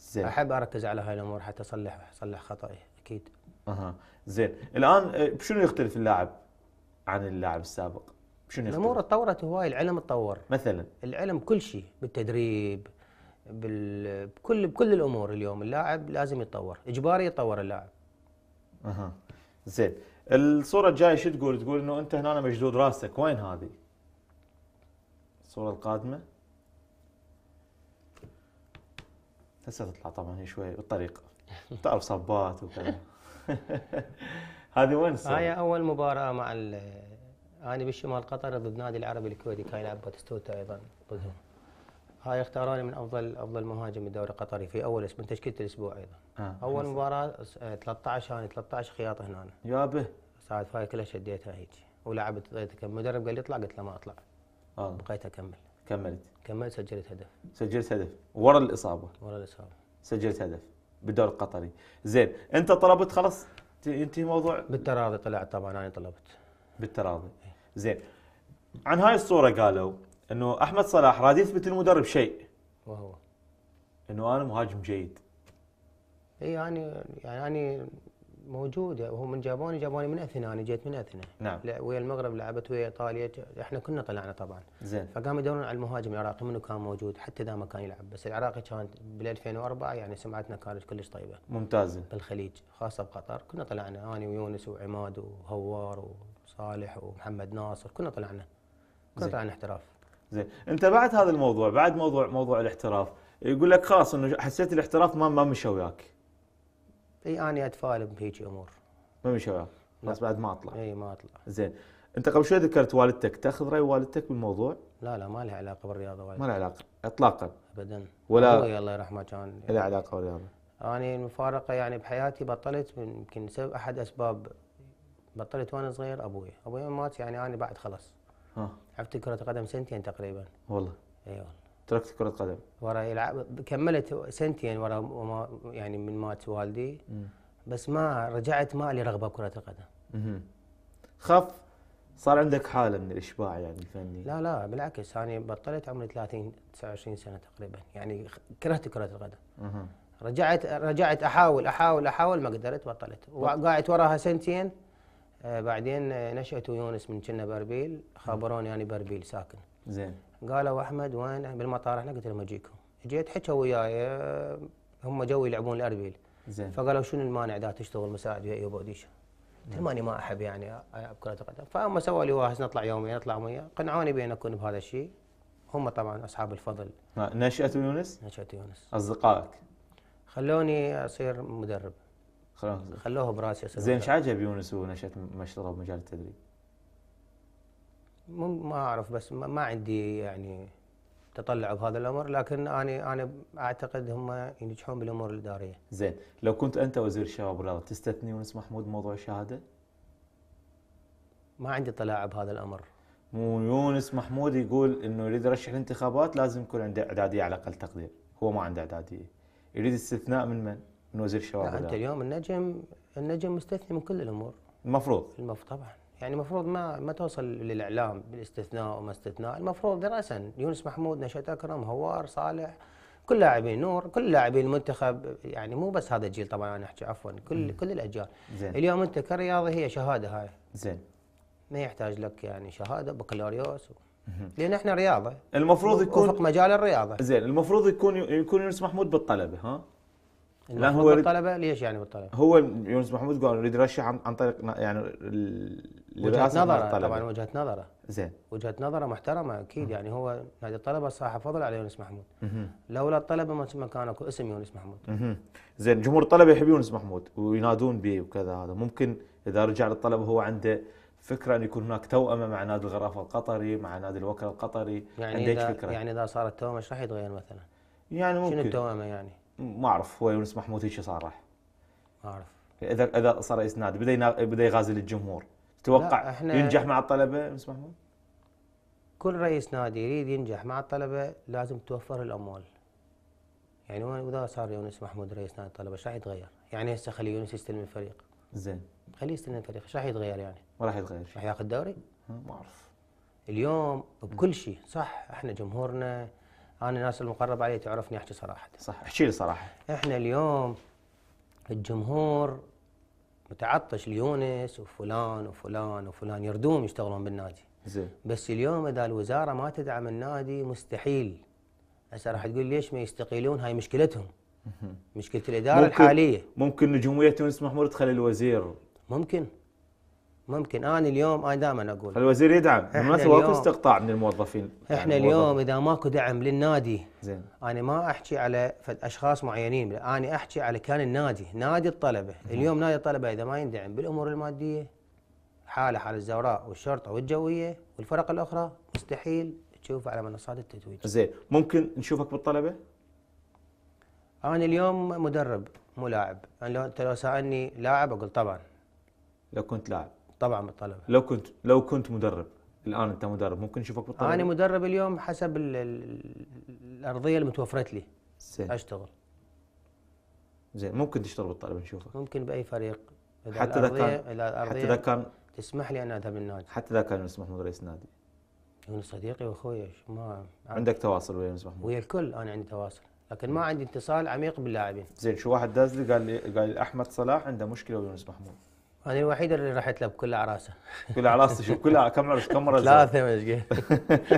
زين احب اركز على هاي الامور حتى اصلح اصلح خطاي اكيد اها زين الان آه، بشنو يختلف اللاعب عن اللاعب السابق؟ شنو الامور تطورت هواي العلم تطور مثلا العلم كل شيء بالتدريب بال... بكل بكل الامور اليوم اللاعب لازم يتطور اجباري يتطور اللاعب اها زين الصوره الجايه شو تقول؟ تقول انه انت هنا مشدود راسك وين هذه؟ الصوره القادمه هسه تطلع طبعا هي شوي بالطريقه تعرف صبات وكذا هذه وين الصورة؟ هاي اول مباراه مع انا بالشمال قطر ضد نادي العربي الكويتي كان يلعب باتستوتا ايضا ضدهم هاي اختاروني من افضل افضل مهاجم بالدوري القطري في اول اسم من تشكيله الاسبوع ايضا آه. اول حسن. مباراه 13 آه، هاني 13 خياطه هنا أنا. به ساعات هاي كلها شديتها هيك ولعبت المدرب قال لي اطلع قلت له ما اطلع آه. بقيت اكمل كملت كملت سجلت هدف سجلت هدف ورا الاصابه ورا الاصابه سجلت هدف بالدوري القطري زين انت طلبت خلاص ينتهي موضوع بالتراضي طلعت طبعا انا طلبت بالتراضي زين عن هاي الصوره قالوا انه احمد صلاح راد يثبت للمدرب شيء وهو انه انا مهاجم جيد اي يعني يعني انا موجود يعني هو من جابوني جابوني من اثينا انا جيت من اثينا نعم ويا المغرب لعبت ويا ايطاليا احنا كنا طلعنا طبعا زين فقاموا يدورون على المهاجم العراقي منو كان موجود حتى ذا ما كان يلعب بس العراقي كان بال 2004 يعني سمعتنا كانت كلش طيبه ممتازه بالخليج خاصه بقطر كنا طلعنا انا ويونس وعماد وهوار وصالح ومحمد ناصر كنا طلعنا كنا زين. طلعنا احتراف زين انت بعد هذا الموضوع بعد موضوع موضوع الاحتراف يقول لك خلاص انه حسيت الاحتراف ما ما مشى وياك اي اني اتفائل بهيك امور ما مشى وياك خلاص بعد ما اطلع اي ما اطلع زين انت قبل شوي ذكرت والدتك تاخذ راي والدتك بالموضوع لا لا ما لها علاقه بالرياضه والدتك ما لها علاقه اطلاقا ابدا ولا ابوي الله يرحمه كان له علاقه بالرياضه انا المفارقه يعني بحياتي بطلت يمكن سبب احد اسباب بطلت وانا صغير ابوي ابوي مات يعني انا بعد خلاص اه لعبت كرة قدم سنتين تقريبا والله اي والله تركت كرة قدم ورا يلعب كملت سنتين ورا وما يعني من مات والدي م. بس ما رجعت ما لي رغبة بكرة القدم م. خاف صار عندك حالة من الإشباع يعني الفني لا لا بالعكس أنا بطلت عمري 30 29 سنة تقريبا يعني كرهت كرة القدم رجعت رجعت أحاول أحاول أحاول ما قدرت بطلت وقعدت وراها سنتين آه، بعدين آه، نشأت يونس من كنا باربيل خبروني يعني باربيل ساكن زين قالوا احمد وين بالمطار احنا قلت لهم اجيكم جيت حكوا وياي آه، هم جو يلعبون الاربيل زين فقالوا شنو المانع دا تشتغل مساعد ويا ايوب اوديشا ماني ما احب يعني العب كره قدم فهم سووا لي واحد نطلع يومين نطلع ويا قنعوني بان اكون بهذا الشيء هم طبعا اصحاب الفضل نشأت يونس؟ نشأت يونس نشات يونس اصدقايك خلوني اصير مدرب خلاص خلوها براس ياسر زين ايش عجب يونس ونشأة مشروع مجال التدريب؟ ما اعرف بس ما عندي يعني تطلع بهذا الامر لكن انا انا اعتقد هم ينجحون بالامور الاداريه. زين، لو كنت انت وزير الشباب والرياضه تستثني يونس محمود موضوع الشهاده؟ ما عندي اطلاع بهذا الامر. مو يونس محمود يقول انه يريد يرشح الانتخابات لازم يكون عنده اعداديه على اقل تقدير، هو ما عنده اعداديه. يريد استثناء من من؟ من وزير الشباب لا انت اليوم النجم النجم مستثني من كل الامور المفروض المفروض طبعا يعني المفروض ما ما توصل للاعلام بالاستثناء وما استثناء المفروض راسا يونس محمود نشأت اكرم هوار صالح كل لاعبين نور كل لاعبين المنتخب يعني مو بس هذا الجيل طبعا انا احكي عفوا كل مم. كل الاجيال زين. اليوم انت كرياضي هي شهاده هاي زين ما يحتاج لك يعني شهاده بكالوريوس و... لان احنا رياضه المفروض يكون وفق مجال الرياضه زين المفروض يكون يكون يونس محمود بالطلبه ها لا هو الطلبه ليش يعني بالطلبه؟ هو يونس محمود قال يريد رشح عن طريق يعني وجهه نظره طبعا وجهه نظره زين وجهه نظره محترمه اكيد يعني هو نادي الطلبه صراحة فضل على يونس محمود لولا الطلبه ما كان اكو اسم يونس محمود زين جمهور الطلبه يحب يونس محمود وينادون به وكذا هذا ممكن اذا رجع للطلبه هو عنده فكره ان يكون هناك توأمه مع نادي الغرافه القطري مع نادي الوكالة القطري يعني عنده فكره يعني اذا صارت توأمه ايش راح يتغير مثلا؟ يعني ممكن شنو التوأمه يعني؟ ما اعرف هو يونس محمود هيك صارح ما اعرف اذا اذا صار رئيس نادي بدا بدا يغازل الجمهور تتوقع احنا ينجح مع الطلبه يونس محمود؟ كل رئيس نادي يريد ينجح مع الطلبه لازم توفر الاموال يعني اذا صار يونس محمود رئيس نادي الطلبه ايش راح يتغير؟ يعني هسه خلي يونس يستلم الفريق زين خليه يستلم الفريق ايش راح يتغير يعني؟ ما راح يتغير راح ياخذ دوري؟ ما اعرف اليوم بكل شيء صح احنا جمهورنا انا الناس المقربه علي تعرفني احكي صراحه صح احكي لي صراحه احنا اليوم الجمهور متعطش ليونس وفلان وفلان وفلان يردون يشتغلون بالنادي زين بس اليوم اذا الوزاره ما تدعم النادي مستحيل هسه راح تقول ليش ما يستقيلون هاي مشكلتهم مشكله الاداره ممكن الحاليه ممكن نجوميه تونس محمود تخلي الوزير ممكن ممكن آه، انا اليوم انا آه، دائما اقول الوزير يدعم بالمناسبه ماكو استقطاع من الموظفين يعني احنا يعني اليوم اذا ماكو دعم للنادي زين انا ما احكي على اشخاص معينين انا احكي على كان النادي نادي الطلبه اليوم نادي الطلبه اذا ما يندعم بالامور الماديه حاله حال الزوراء والشرطه والجويه والفرق الاخرى مستحيل تشوف على منصات التتويج زين ممكن نشوفك بالطلبه انا اليوم مدرب مو لاعب انا انت لو سالني لاعب اقول طبعا لو كنت لاعب طبعا بالطلبه لو كنت لو كنت مدرب الان انت مدرب ممكن نشوفك بالطلبه انا مدرب اليوم حسب الارضيه اللي متوفرت لي سين. اشتغل زين ممكن تشتغل بالطلبه نشوفك ممكن باي فريق إذا حتى اذا كان اذا حتى اذا كان تسمح لي انا اذهب للنادي حتى اذا كان يسمح محمود رئيس النادي يونس صديقي واخوي ما عندك تواصل ويا يونس محمود ويا الكل انا عندي تواصل لكن ما عندي اتصال عميق باللاعبين زين شو واحد لي قال لي قال احمد صلاح عنده مشكله ويونس محمود انا الوحيد اللي رحت له بكل اعراسه كل اعراسه شوف كل كم عرس كم مره ثلاثه مشقين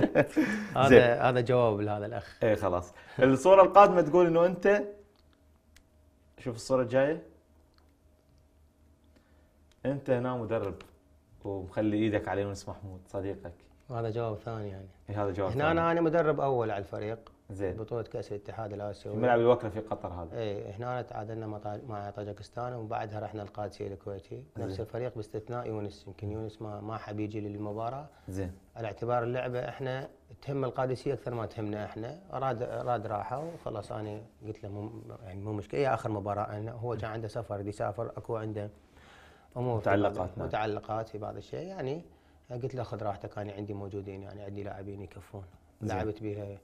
هذا هذا جواب لهذا الاخ اي خلاص الصوره القادمه تقول انه انت شوف الصوره الجايه انت هنا مدرب ومخلي ايدك على يونس محمود صديقك هذا جواب ثاني يعني إيه، هذا جواب هنا ثاني. انا مدرب اول على الفريق زين بطوله كاس الاتحاد الاسيوي ملعب الوكره في قطر هذا اي هنا تعادلنا مع طاجكستان وبعدها رحنا القادسيه الكويتي نفس الفريق باستثناء يونس يمكن يونس ما ما حب يجي للمباراه زين على اعتبار اللعبه احنا تهم القادسيه اكثر ما تهمنا احنا اراد اراد راحه وخلاص انا قلت له مو يعني مو مشكله هي اخر مباراه أنا هو كان عنده سفر يسافر اكو عنده امور متعلقات نعم. متعلقات في بعض الشيء يعني قلت له خذ راحتك انا عندي موجودين يعني عندي لاعبين يكفون لعبت بها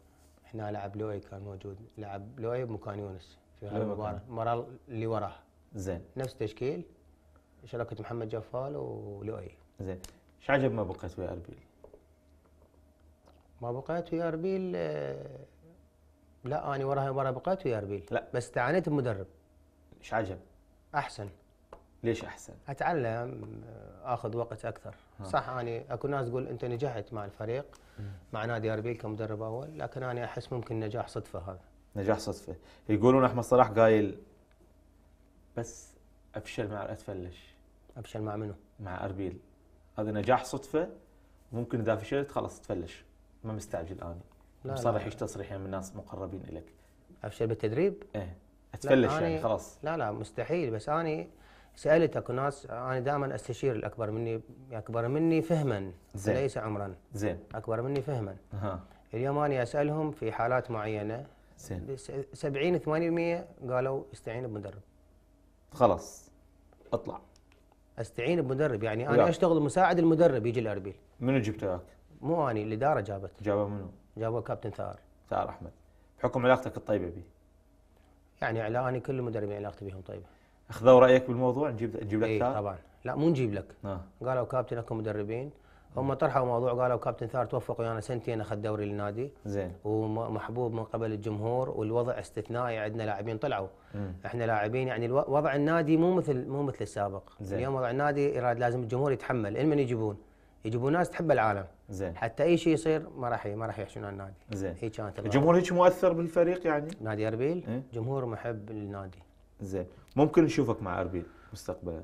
هنا لعب لوي كان موجود لعب لوي بمكان يونس في هالمباراه المباراه اللي وراها زين نفس التشكيل شراكه محمد جفال ولؤي زين ايش عجب ما بقيت ويا اربيل؟ ما بقيت ويا اربيل آه، لا انا وراها المباراه بقيت ويا اربيل لا بس تعانيت بمدرب ايش عجب؟ احسن ليش احسن؟ اتعلم آه، اخذ وقت اكثر صح اني أكو ناس تقول أنت نجحت مع الفريق مع نادي أربيل كمدرب أول لكن أنا أحس ممكن نجاح صدفة هذا نجاح صدفة يقولون أحمد صلاح قايل بس أفشل مع أتفلش أفشل مع منو؟ مع أربيل هذا نجاح صدفة ممكن إذا فشلت خلاص تفلش ما مستعجل أنا مصرح ايش تصريحين من ناس مقربين لك افشل بالتدريب؟ ايه اتفلش يعني خلاص لا لا مستحيل بس اني سالت اكو ناس انا دائما استشير الاكبر مني اكبر مني فهما زين. ليس عمرا زين اكبر مني فهما ها. اليوم انا اسالهم في حالات معينه زين 70 80% قالوا استعين بمدرب خلاص اطلع استعين بمدرب يعني انا لا. اشتغل مساعد المدرب يجي الاربيل منو جبته مو اني الاداره جابت جابه منو؟ جابه كابتن ثار ثار احمد بحكم علاقتك الطيبه به يعني على انا كل المدربين علاقتي بهم طيبه اخذوا رايك بالموضوع نجيب نجيب لك إيه ثار؟ طبعا لا مو نجيب لك آه. قالوا كابتن اكو مدربين هم طرحوا موضوع قالوا كابتن ثار توفق ويانا سنتين اخذ دوري للنادي زين ومحبوب من قبل الجمهور والوضع استثنائي عندنا لاعبين طلعوا مم. احنا لاعبين يعني وضع النادي مو مثل مو مثل السابق زين. اليوم وضع النادي لازم الجمهور يتحمل المن يجيبون يجيبون ناس تحب العالم زين حتى اي شيء يصير ما راح ما راح يحشون على النادي زين هي كانت الجمهور هيك مؤثر بالفريق يعني نادي اربيل إيه؟ جمهور محب للنادي زين ممكن نشوفك مع اربيل مستقبلا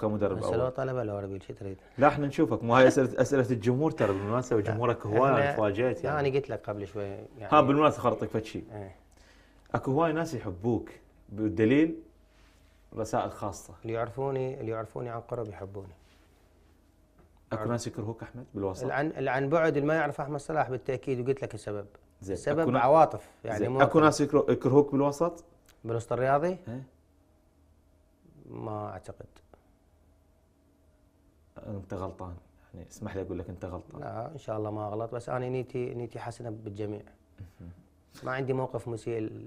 كمدرب اول سواء طلب لو اربيل شو تريد؟ لا احنا نشوفك مو هاي اسئله اسئله الجمهور ترى بالمناسبه جمهورك هواي انا تفاجئت يعني انا قلت لك قبل شوي يعني ها بالمناسبه خرطك فتشي ايه اكو هواي ناس يحبوك بالدليل رسائل خاصه اللي يعرفوني اللي يعرفوني عن قرب يحبوني اكو ناس يكرهوك احمد بالوسط العن عن بعد اللي ما يعرف احمد صلاح بالتاكيد وقلت لك السبب زي. السبب عواطف يعني اكو ناس يكرهوك بالوسط بالوسط الرياضي؟ ايه ما اعتقد انت غلطان يعني اسمح لي اقول لك انت غلطان لا ان شاء الله ما اغلط بس انا نيتي نيتي حسنه بالجميع ما عندي موقف مسيء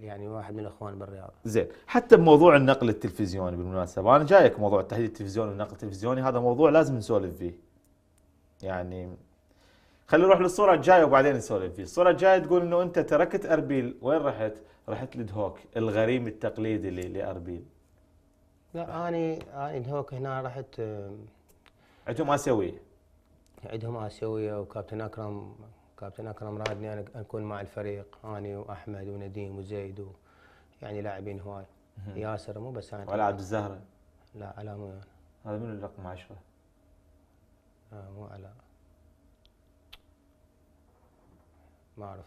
يعني واحد من الاخوان بالرياض زين حتى بموضوع النقل التلفزيوني بالمناسبه انا جايك موضوع التحديد التلفزيوني والنقل التلفزيوني هذا موضوع لازم نسولف فيه يعني خلينا نروح للصوره الجايه وبعدين نسولف فيه الصوره الجايه تقول انه انت تركت اربيل وين رحت رحت لدهوك الغريم التقليدي لاربيل لا اني آه، اني الهوك هنا رحت آه، عندهم اسيويه عندهم اسيويه وكابتن اكرم كابتن اكرم رادني انا اكون مع الفريق اني واحمد ونديم وزيد و يعني لاعبين هواي ياسر مو بس انا ولا عبد الزهره لا علاء مو هذا منو الرقم 10 آه مو علاء ما اعرف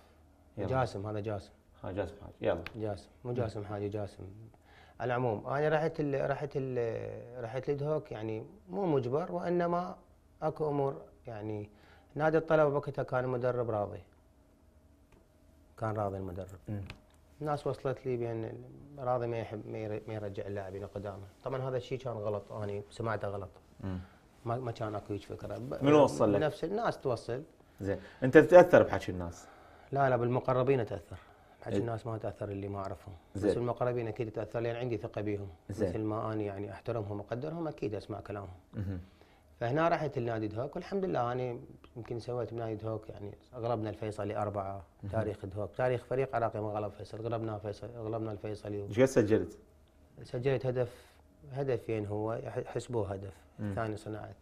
جاسم هذا جاسم ها جاسم حاجي يلا جاسم مو جاسم حاجي جاسم على العموم انا رحت الـ رحت الـ رحت لدهوك يعني مو مجبر وانما اكو امور يعني نادي الطلبه وقتها كان المدرب راضي كان راضي المدرب م. الناس وصلت لي بان راضي ما يحب ما يرجع اللاعبين القدامى طبعا هذا الشيء كان غلط انا سمعته غلط م. ما ما كان اكو هيك فكره من وصل لك؟ نفس الناس توصل زين انت تتاثر بحكي الناس لا لا بالمقربين اتاثر حتى إيه. الناس ما تاثر اللي ما اعرفهم بس المقربين اكيد تاثر لان عندي ثقه بيهم مثل ما انا يعني احترمهم واقدرهم اكيد اسمع كلامهم فهنا رحت لنادي دهوك والحمد لله انا يمكن سويت بنادي دهوك يعني غلبنا الفيصلي اربعه تاريخ دهوك تاريخ فريق عراقي ما غلب فيصل غلبنا فيصل غلبنا الفيصلي ايش قد سجلت؟ سجلت هدف هدفين هو حسبوه هدف الثاني صنعت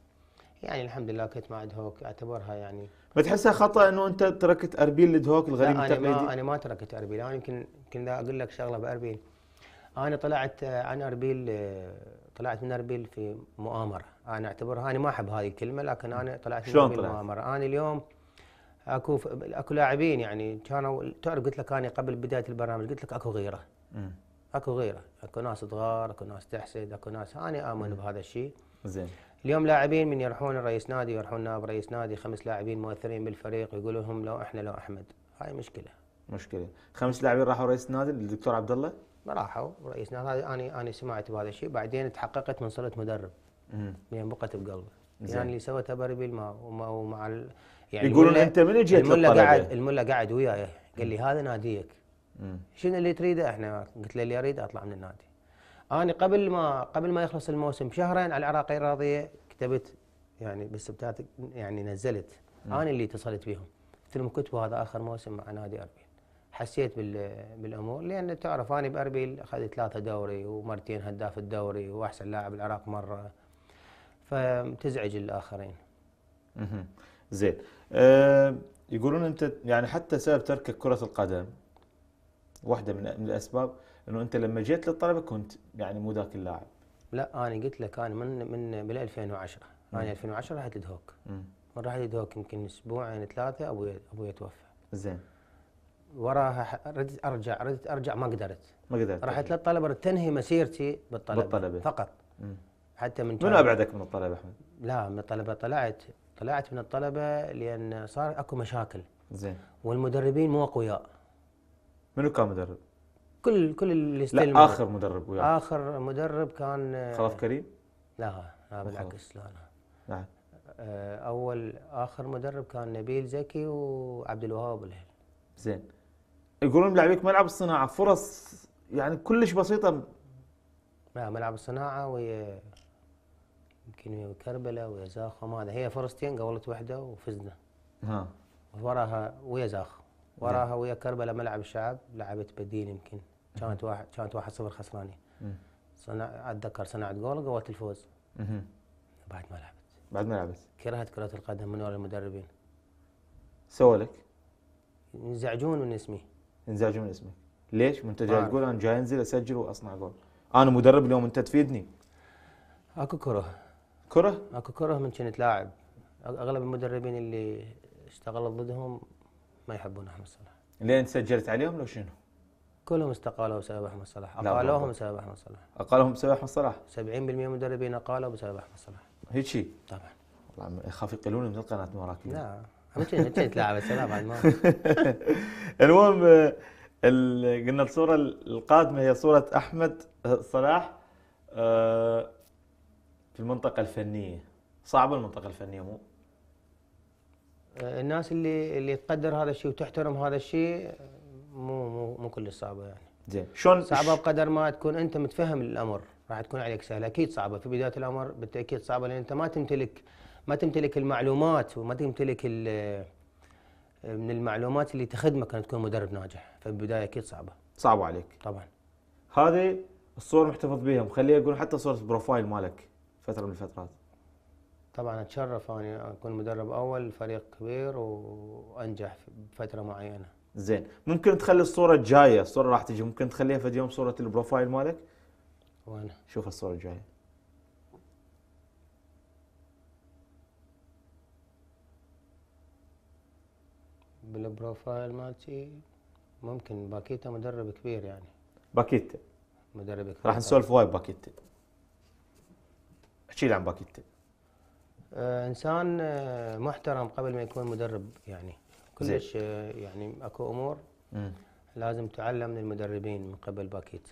يعني الحمد لله كنت مع دهوك اعتبرها يعني ما تحسها خطا انه انت تركت اربيل لدهوك الغريب التقليدي؟ أنا ما انا ما تركت اربيل انا يمكن يمكن اقول لك شغله باربيل انا طلعت آه، عن اربيل آه، طلعت من اربيل في مؤامره انا اعتبرها انا ما احب هذه الكلمه لكن انا طلعت من اربيل مؤامره انا اليوم اكو اكو لاعبين يعني كانوا تعرف قلت لك انا قبل بدايه البرنامج قلت لك اكو غيره اكو غيره اكو ناس تغار اكو ناس تحسد اكو ناس انا امن بهذا الشيء زين اليوم لاعبين من يرحون رئيس نادي يروحون نائب رئيس نادي خمس لاعبين مؤثرين بالفريق يقولوا لهم لو احنا لو احمد هاي مشكله مشكله خمس لاعبين راحوا رئيس نادي الدكتور عبد الله راحوا رئيس نادي انا انا سمعت بهذا الشيء بعدين تحققت من صله مدرب يعني بقت بقلبه يعني اللي سوته بربيل ما ومع ال... يعني يقولون انت من جيت الملا قاعد الملا قاعد وياي قال لي هذا ناديك شنو اللي تريده احنا قلت له اللي اريده اطلع من النادي انا قبل ما قبل ما يخلص الموسم شهرين على العراقية الراضيه كتبت يعني بالسبتات يعني نزلت م. انا اللي اتصلت بيهم قلت لهم كتبوا هذا اخر موسم مع نادي اربيل حسيت بالامور لان تعرف انا باربيل اخذت ثلاثه دوري ومرتين هداف الدوري واحسن لاعب العراق مره فتزعج الاخرين. اها زين أه يقولون انت يعني حتى سبب تركك كره القدم واحده من الاسباب انه انت لما جيت للطلبه كنت يعني مو ذاك اللاعب لا انا قلت لك انا من من بال 2010 انا 2010 رحت لدهوك من رحت لدهوك يمكن اسبوعين ثلاثه ابوي ابوي توفى زين وراها ردت ارجع ردت ارجع ما قدرت ما قدرت رحت للطلبه تنهي مسيرتي بالطلبه بالطلبه فقط مم. حتى من من ابعدك من الطلبه احمد؟ لا من الطلبه طلعت طلعت من الطلبه لان صار اكو مشاكل زين والمدربين مو اقوياء منو كان مدرب؟ كل كل اللي استلموا لا اخر مدرب وياك اخر مدرب كان خلاص كريم؟ لا لا بالعكس لا لا نعم آه، اول اخر مدرب كان نبيل زكي وعبد الوهاب الهلال زين يقولون لاعبيك ملعب الصناعه فرص يعني كلش بسيطه لا ملعب الصناعه ويا يمكن ويا كربلاء ويا زاخم هذا هي فرصتين قولت واحده وفزنا ها وراها ويا زاخ وراها ويا كربلاء ملعب الشعب لعبت بديل يمكن كانت واحد كانت 1-0 خسرانين صنع اتذكر صنعت جول وقوت الفوز بعد ما لعبت بعد ما لعبت كرهت كرة القدم من ورا المدربين سووا لك؟ ينزعجون من اسمي ينزعجون من اسمك ليش؟ وانت جاي تقول انا جاي انزل اسجل واصنع جول انا مدرب اليوم انت تفيدني اكو كره كره؟ اكو كره من كنت لاعب اغلب المدربين اللي اشتغلت ضدهم ما يحبون احمد صلاح لين سجلت عليهم لو شنو؟ كلهم استقالوا بسبب احمد صلاح اقالوهم بسبب احمد صلاح اقالوهم بسبب احمد صلاح 70% من المدربين اقالوا بسبب احمد صلاح هيك شيء طبعا والله يخاف يقلوني من القناه من وراك لا انت تلاعب السلام بعد ما المهم قلنا الصوره القادمه هي صوره احمد صلاح آه، في المنطقه الفنيه صعبه المنطقه الفنيه مو آه، الناس اللي اللي تقدر هذا الشيء وتحترم هذا الشيء مو مو مو كلش صعبه يعني زين شلون صعبه بقدر ما تكون انت متفهم الامر راح تكون عليك سهله اكيد صعبه في بدايه الامر بالتاكيد صعبه لان انت ما تمتلك ما تمتلك المعلومات وما تمتلك من المعلومات اللي تخدمك ان تكون مدرب ناجح فبالبدايه اكيد صعبه صعبه عليك طبعا هذه الصور محتفظ بها مخليه يقول حتى صوره بروفايل مالك فتره من الفترات طبعا اتشرف اني اكون مدرب اول فريق كبير وانجح بفتره معينه زين ممكن تخلي الصوره الجايه الصوره راح تجي ممكن تخليها في يوم صوره البروفايل مالك وانا شوف الصوره الجايه بالبروفايل مالتي ممكن باكيتا مدرب كبير يعني باكيتا مدرب كبير راح نسولف وايد باكيتا احكي لي عن باكيتا آه انسان آه محترم قبل ما يكون مدرب يعني كلش يعني اكو امور مم. لازم تعلم من المدربين من قبل باكيت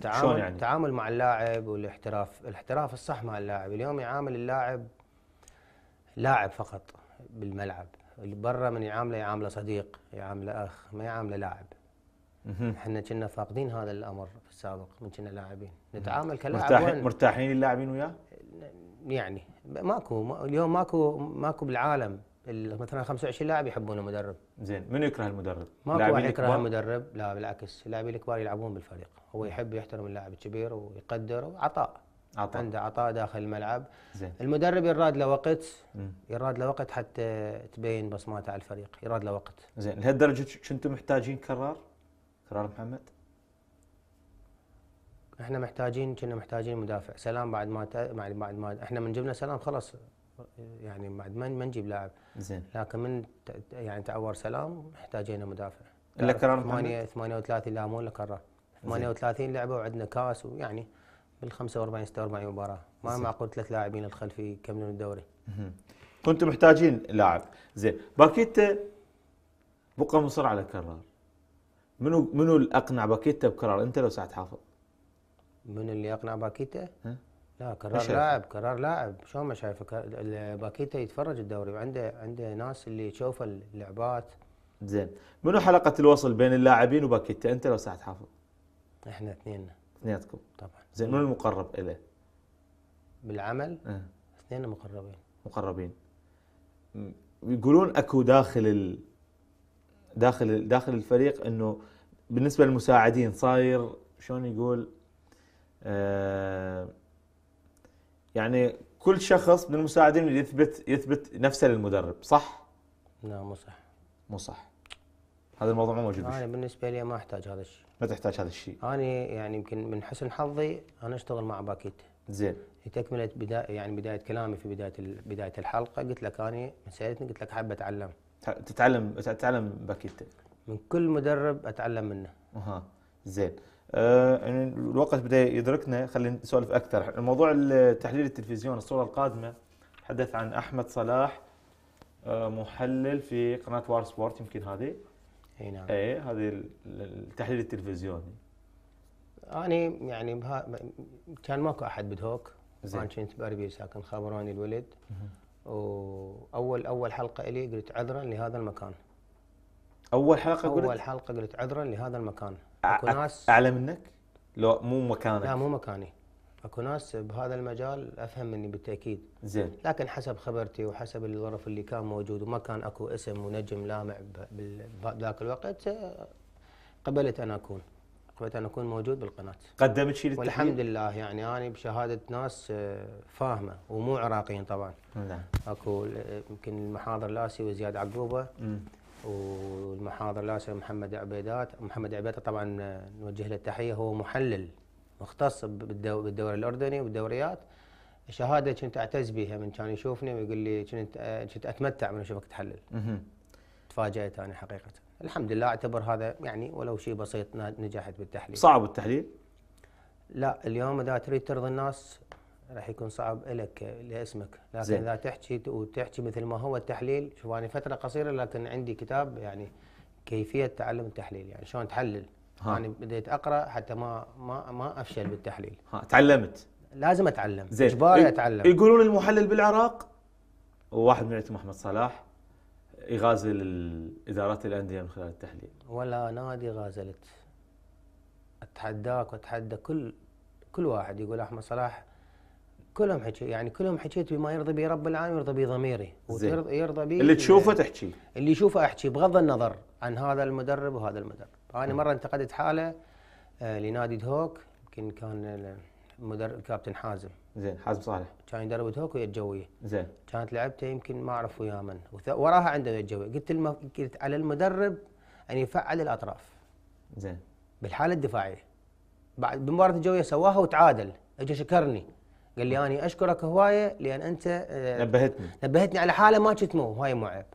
تعامل يعني؟ تعامل مع اللاعب والاحتراف الاحتراف الصح مع اللاعب اليوم يعامل اللاعب لاعب فقط بالملعب اللي برا من يعامله يعامله صديق يعامله اخ ما يعامله لاعب احنا كنا فاقدين هذا الامر في السابق من كنا لاعبين نتعامل كلاعب مرتاحين مرتاحين اللاعبين وياه يعني ماكو ما اليوم ماكو ماكو بالعالم مثلا 25 لاعب يحبون المدرب زين منو يكره المدرب؟ ما واحد يكره المدرب لا بالعكس اللاعبين الكبار يلعبون بالفريق هو يحب يحترم اللاعب الكبير ويقدره عطاء عطاء عنده عطاء داخل الملعب زين المدرب يراد له وقت يراد له وقت حتى تبين بصماته على الفريق يراد له وقت زين لهالدرجه كنتم محتاجين كرار؟ كرار محمد؟ احنا محتاجين كنا محتاجين مدافع سلام بعد ما بعد ما احنا من جبنا سلام خلاص يعني بعد ما ما نجيب لاعب زين لكن من يعني تعور سلام احتاجينا مدافع الا كرار 8 38 لا مو الا كرار 38 لعبه وعندنا كاس ويعني بال 45 46 مباراه ما معقول ثلاث لاعبين الخلفي يكملون الدوري كنتم محتاجين لاعب زين باكيتا بقى مصر على كرار منو منو اللي اقنع باكيتا بكرار انت لو سعد حافظ من اللي اقنع باكيتا؟ لا قرار لاعب قرار لاعب شلون ما شايفه باكيتا يتفرج الدوري وعنده عنده ناس اللي تشوفه اللعبات زين منو حلقه الوصل بين اللاعبين وباكيتا انت لو سعد حافظ احنا اثنين اثنيناتكم طبعا زين منو المقرب اليه بالعمل اه. اثنين مقربين مقربين يقولون اكو داخل ال... داخل داخل الفريق انه بالنسبه للمساعدين صاير شلون يقول آه يعني كل شخص من المساعدين يثبت يثبت نفسه للمدرب صح؟ لا مو صح مو صح هذا الموضوع مو موجود انا بالنسبه لي ما احتاج هذا الشيء ما تحتاج هذا الشيء انا يعني يمكن من حسن حظي انا اشتغل مع باكيت زين تكمله بدايه يعني بدايه كلامي في بدايه بدايه الحلقه قلت لك انا سالتني قلت لك احب اتعلم تتعلم تتعلم باكيت من كل مدرب اتعلم منه اها زين آه، الوقت بدا يدركنا خلينا نسولف اكثر موضوع التحليل التلفزيون الصوره القادمه حدث عن احمد صلاح آه، محلل في قناه وار سبورت يمكن هذه اي نعم اي هذه التحليل التلفزيوني اني يعني بها كان ماكو احد بدهوك زين كنت باربي ساكن خبروني الولد واول اول حلقه لي قلت عذرا لهذا المكان اول حلقه قلت اول حلقه قلت عذرا لهذا المكان اكو ناس اعلى منك؟ لو مو مكانك لا مو مكاني اكو ناس بهذا المجال افهم مني بالتاكيد زين لكن حسب خبرتي وحسب الظرف اللي كان موجود وما كان اكو اسم ونجم لامع بذاك الوقت آه، قبلت ان اكون قبلت ان اكون موجود بالقناه قدمت شيء والحمد لله يعني انا بشهاده ناس آه، فاهمه ومو عراقيين طبعا نعم اكو آه، يمكن المحاضر لاسي وزياد عقوبه والمحاضر الاسر محمد عبيدات محمد عبيدات طبعا آه، نوجه له التحيه هو محلل مختص بالدوري الاردني والدوريات شهاده كنت اعتز بها من كان يشوفني ويقول لي كنت آه، كنت اتمتع من اشوفك تحلل تفاجات انا حقيقه الحمد لله اعتبر هذا يعني ولو شيء بسيط نجحت بالتحليل صعب التحليل لا اليوم اذا تريد ترضي الناس راح يكون صعب لك لاسمك لكن اذا تحكي وتحكي مثل ما هو التحليل شوف انا فتره قصيره لكن عندي كتاب يعني كيفيه تعلم التحليل يعني شلون تحلل ها. يعني بديت اقرا حتى ما ما ما افشل بالتحليل ها تعلمت لازم اتعلم زين اجباري اتعلم يقولون المحلل بالعراق وواحد من اسمه احمد صلاح يغازل ادارات الانديه من خلال التحليل ولا نادي غازلت اتحداك واتحدى كل كل واحد يقول احمد صلاح كلهم حكي يعني كلهم حكيت بما يرضي به رب العالمين ويرضى به ضميري ويرضى به اللي تشوفه تحكي اللي يشوفه احكي بغض النظر عن هذا المدرب وهذا المدرب انا مره انتقدت حاله آه، لنادي دهوك يمكن كان المدرب الكابتن حازم زين حازم صالح كان يدرب دهوك ويا الجويه زين كانت لعبته يمكن ما اعرف ويا من وراها عنده ويا الجويه قلت المف... قلت على المدرب ان يفعل الاطراف زين بالحاله الدفاعيه بعد بمباراه الجويه سواها وتعادل اجى شكرني قال لي اني اشكرك هوايه لان انت آه، نبهتني نبهتني على حاله ما كنت مو مو عيب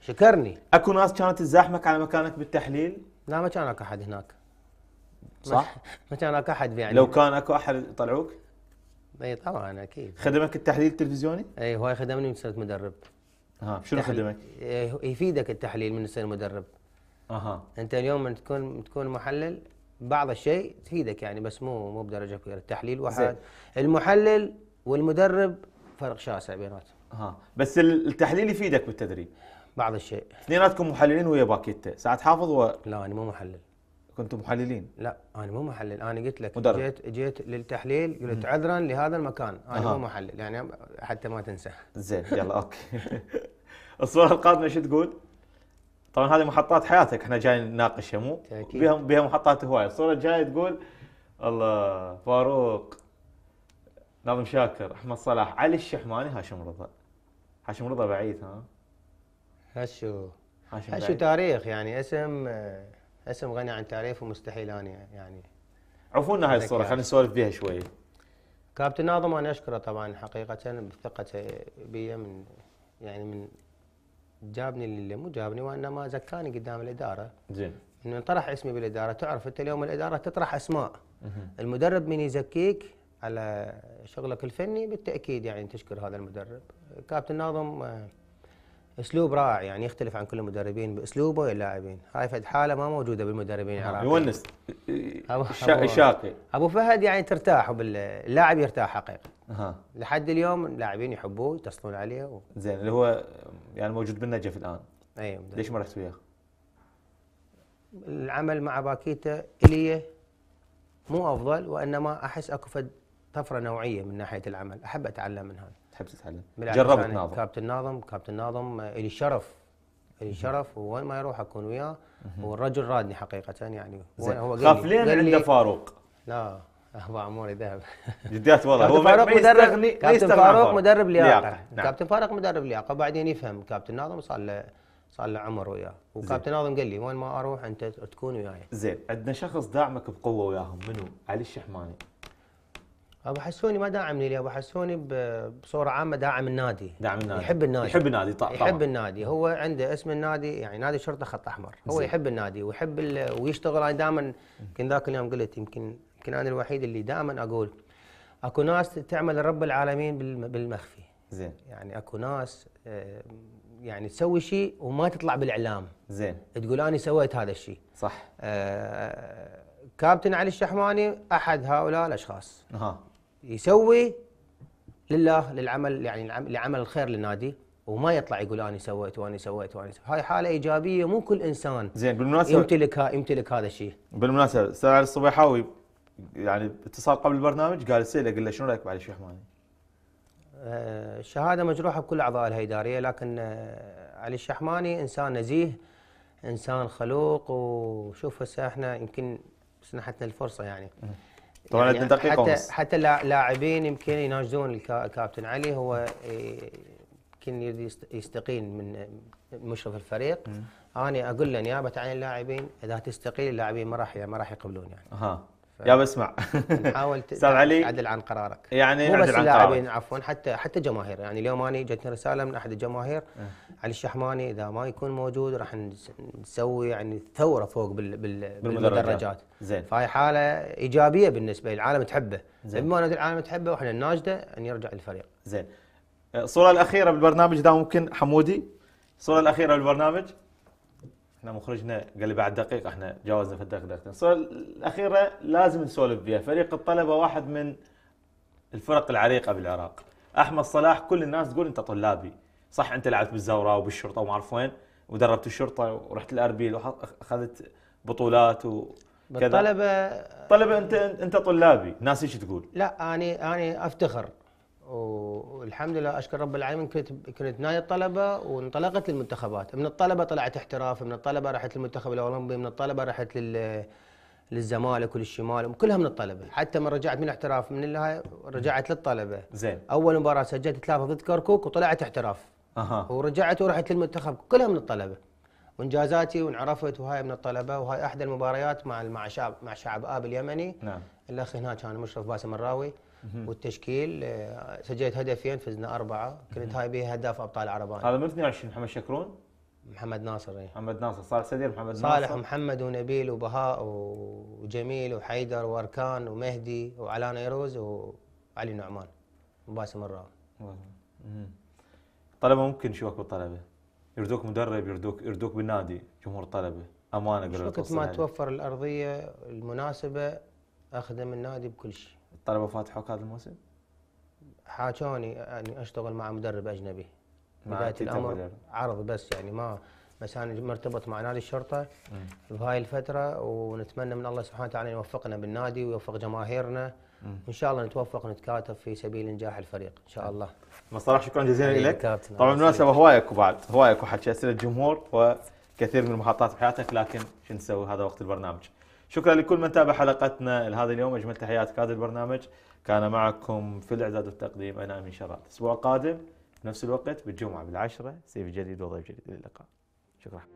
شكرني اكو ناس كانت تزاحمك على مكانك بالتحليل؟ لا ما كان اكو احد هناك صح؟ ما كان اكو احد يعني لو كان اكو احد طلعوك؟ اي طبعا اكيد خدمك التحليل التلفزيوني؟ اي هواي خدمني من صرت مدرب ها شنو خدمك؟ يفيدك التحليل من تصير مدرب اها انت اليوم من تكون تكون محلل بعض الشيء تفيدك يعني بس مو مو بدرجه كبيره التحليل واحد المحلل والمدرب فرق شاسع بيناتهم ها بس التحليل يفيدك بالتدريب بعض الشيء اثنيناتكم محللين ويا باكيتا سعد حافظ و لا انا مو محلل كنتم محللين لا انا مو محلل انا قلت لك مدرب. جيت جيت للتحليل قلت م. عذرا لهذا المكان انا أه. مو محلل يعني حتى ما تنسى زين يلا اوكي الصوره القادمه شو تقول طبعا هذه محطات حياتك احنا جايين نناقشها مو؟ بها بها محطات هوايه، الصوره الجايه تقول الله فاروق ناظم شاكر، احمد صلاح، علي الشحماني، هاشم رضا. هاشم رضا بعيد ها؟ هشو هاشم هشو بعيد. تاريخ يعني اسم اسم غني عن تعريف ومستحيل اني يعني عفونا هاي الصوره خلينا نسولف بها شوي. كابتن ناظم انا اشكره طبعا حقيقه بثقته بي من يعني من جابني اللي مو جابني وانما زكاني قدام الاداره زين انه طرح اسمي بالاداره تعرف انت اليوم الاداره تطرح اسماء المدرب من يزكيك على شغلك الفني بالتاكيد يعني تشكر هذا المدرب كابتن ناظم آه، اسلوب رائع يعني يختلف عن كل المدربين باسلوبه اللاعبين هاي فد حاله ما موجوده بالمدربين العراقيين يونس الشاقي ابو فهد يعني ترتاح اللاعب يرتاح حقيقه أه. لحد اليوم اللاعبين يحبوه يتصلون عليه و... زين اللي هو يعني موجود بالنجف الان اي ليش ما رحت وياه؟ العمل مع باكيتا الي مو افضل وانما احس اكو فد طفره نوعيه من ناحيه العمل احب اتعلم من هذا تحب تتعلم جربت يعني ناظم كابتن ناظم كابتن ناظم آه، الي شرف الي شرف وين ما يروح اكون وياه والرجل رادني حقيقه يعني هو خاف لين عنده فاروق لا ابو عموري ذهب جديات والله هو فاروق مدرب كابتن فاروق مدرب لياقه نعم. كابتن فاروق مدرب لياقه بعدين يفهم كابتن ناظم صار له صار له عمر وياه وكابتن ناظم قال لي وين ما اروح انت تكون وياي زين عندنا شخص داعمك بقوه وياهم منو علي الشحماني ابو حسوني ما داعمني لي ابو حسوني بصوره عامه داعم النادي داعم النادي يحب النادي يحب النادي طبعا يحب النادي هو عنده اسم النادي يعني نادي شرطه خط احمر هو زي. يحب النادي ويحب ويشتغل انا دائما يمكن ذاك اليوم قلت يمكن يمكن انا الوحيد اللي دائما اقول اكو ناس تعمل رب العالمين بالمخفي زين يعني اكو ناس آه، يعني تسوي شيء وما تطلع بالاعلام زين تقول انا سويت هذا الشيء صح آه كابتن علي الشحماني احد هؤلاء الاشخاص يسوي لله للعمل يعني لعمل الخير للنادي وما يطلع يقول انا سويت وانا سويت وانا سويت هاي حاله ايجابيه مو كل انسان زين بالمناسبه يمتلك يمتلك هذا الشيء بالمناسبه استاذ علي الصبيحاوي يعني اتصال قبل البرنامج قال سيله قال له شنو رايك بعلي الشحماني؟ ماني؟ آه، الشهاده مجروحه بكل اعضاء الاداريه لكن آه، علي الشحماني انسان نزيه انسان خلوق وشوف هسه احنا يمكن سنحتنا الفرصه يعني طبعا يعني حتى كومس. حتى اللاعبين يمكن يناشدون الكابتن علي هو يمكن يريد يستقيل من مشرف الفريق م. انا اقول له نيابه عن اللاعبين اذا تستقيل اللاعبين ما راح ما راح يقبلون يعني. أه. ف... يا بسمع نحاول استاذ علي تعدل عن قرارك يعني مو بس اللاعبين عفوا حتى حتى جماهير يعني اليوم انا جتني رساله من احد الجماهير أه. علي الشحماني اذا ما يكون موجود راح نسوي يعني ثوره فوق بال... بال... بالمدرجات زين فهي حاله ايجابيه بالنسبه للعالم تحبه زين بما ان العالم تحبه واحنا الناجده ان يرجع الفريق زين أه، الصوره الاخيره بالبرنامج ده ممكن حمودي الصوره الاخيره بالبرنامج احنا مخرجنا قال لي بعد دقيقه احنا جاوزنا في الدقيقه دقيقتين الاخيره لازم نسولف بها فريق الطلبه واحد من الفرق العريقه بالعراق احمد صلاح كل الناس تقول انت طلابي صح انت لعبت بالزوره وبالشرطه وما اعرف وين ودربت الشرطه ورحت الاربيل واخذت بطولات و طلبه طلبه انت انت طلابي ناس ايش تقول؟ لا اني اني افتخر والحمد لله اشكر رب العالمين كنت كنت ناية الطلبه وانطلقت للمنتخبات، من الطلبه طلعت احتراف، من الطلبه راحت للمنتخب الاولمبي، من الطلبه راحت لل للزمالك وللشمال كلها من الطلبه، حتى من رجعت من الاحتراف من هاي رجعت للطلبه. زين. اول مباراه سجلت ثلاثه ضد كركوك وطلعت احتراف. اها. ورجعت ورحت للمنتخب كلها من الطلبه. وانجازاتي وانعرفت وهاي من الطلبه وهاي احدى المباريات مع مع شعب مع شعب اب اليمني. نعم. الاخ هناك كان مشرف باسم الراوي. والتشكيل آه، سجلت هدفين فزنا أربعة كنت هاي بها هداف أبطال عربان هذا من 22 محمد شكرون محمد ناصر ايه محمد ناصر صالح سدير محمد ناصر صالح ومحمد ونبيل وبهاء وجميل وحيدر واركان ومهدي وعلاء نيروز وعلي نعمان وباسم الراوي طلبه ممكن اكو بالطلبه يردوك مدرب يردوك يردوك بالنادي جمهور طلبه امانه قبل وقت ما توفر الارضيه المناسبه اخدم النادي بكل شيء الطلبه فاتحوك هذا الموسم؟ حاجوني اني يعني اشتغل مع مدرب اجنبي بدايه الامر مدرب. عرض بس يعني ما بس انا مرتبط مع نادي الشرطه في هاي الفتره ونتمنى من الله سبحانه وتعالى يوفقنا بالنادي ويوفق جماهيرنا وان شاء الله نتوفق ونتكاتف في سبيل انجاح الفريق ان شاء الله. مصطلح شكرا جزيلا إيه، لك طبعا بالمناسبه هوايك وبعد هوايك وحكي اسئله الجمهور وكثير من المحطات بحياتك لكن شو نسوي هذا وقت البرنامج. شكرا لكل من تابع حلقتنا لهذا اليوم اجمل تحياتك هذا البرنامج كان معكم في الاعداد والتقديم انا امين شرات الاسبوع القادم نفس الوقت بالجمعه بالعشره سيف جديد وضيف جديد للقاء شكرا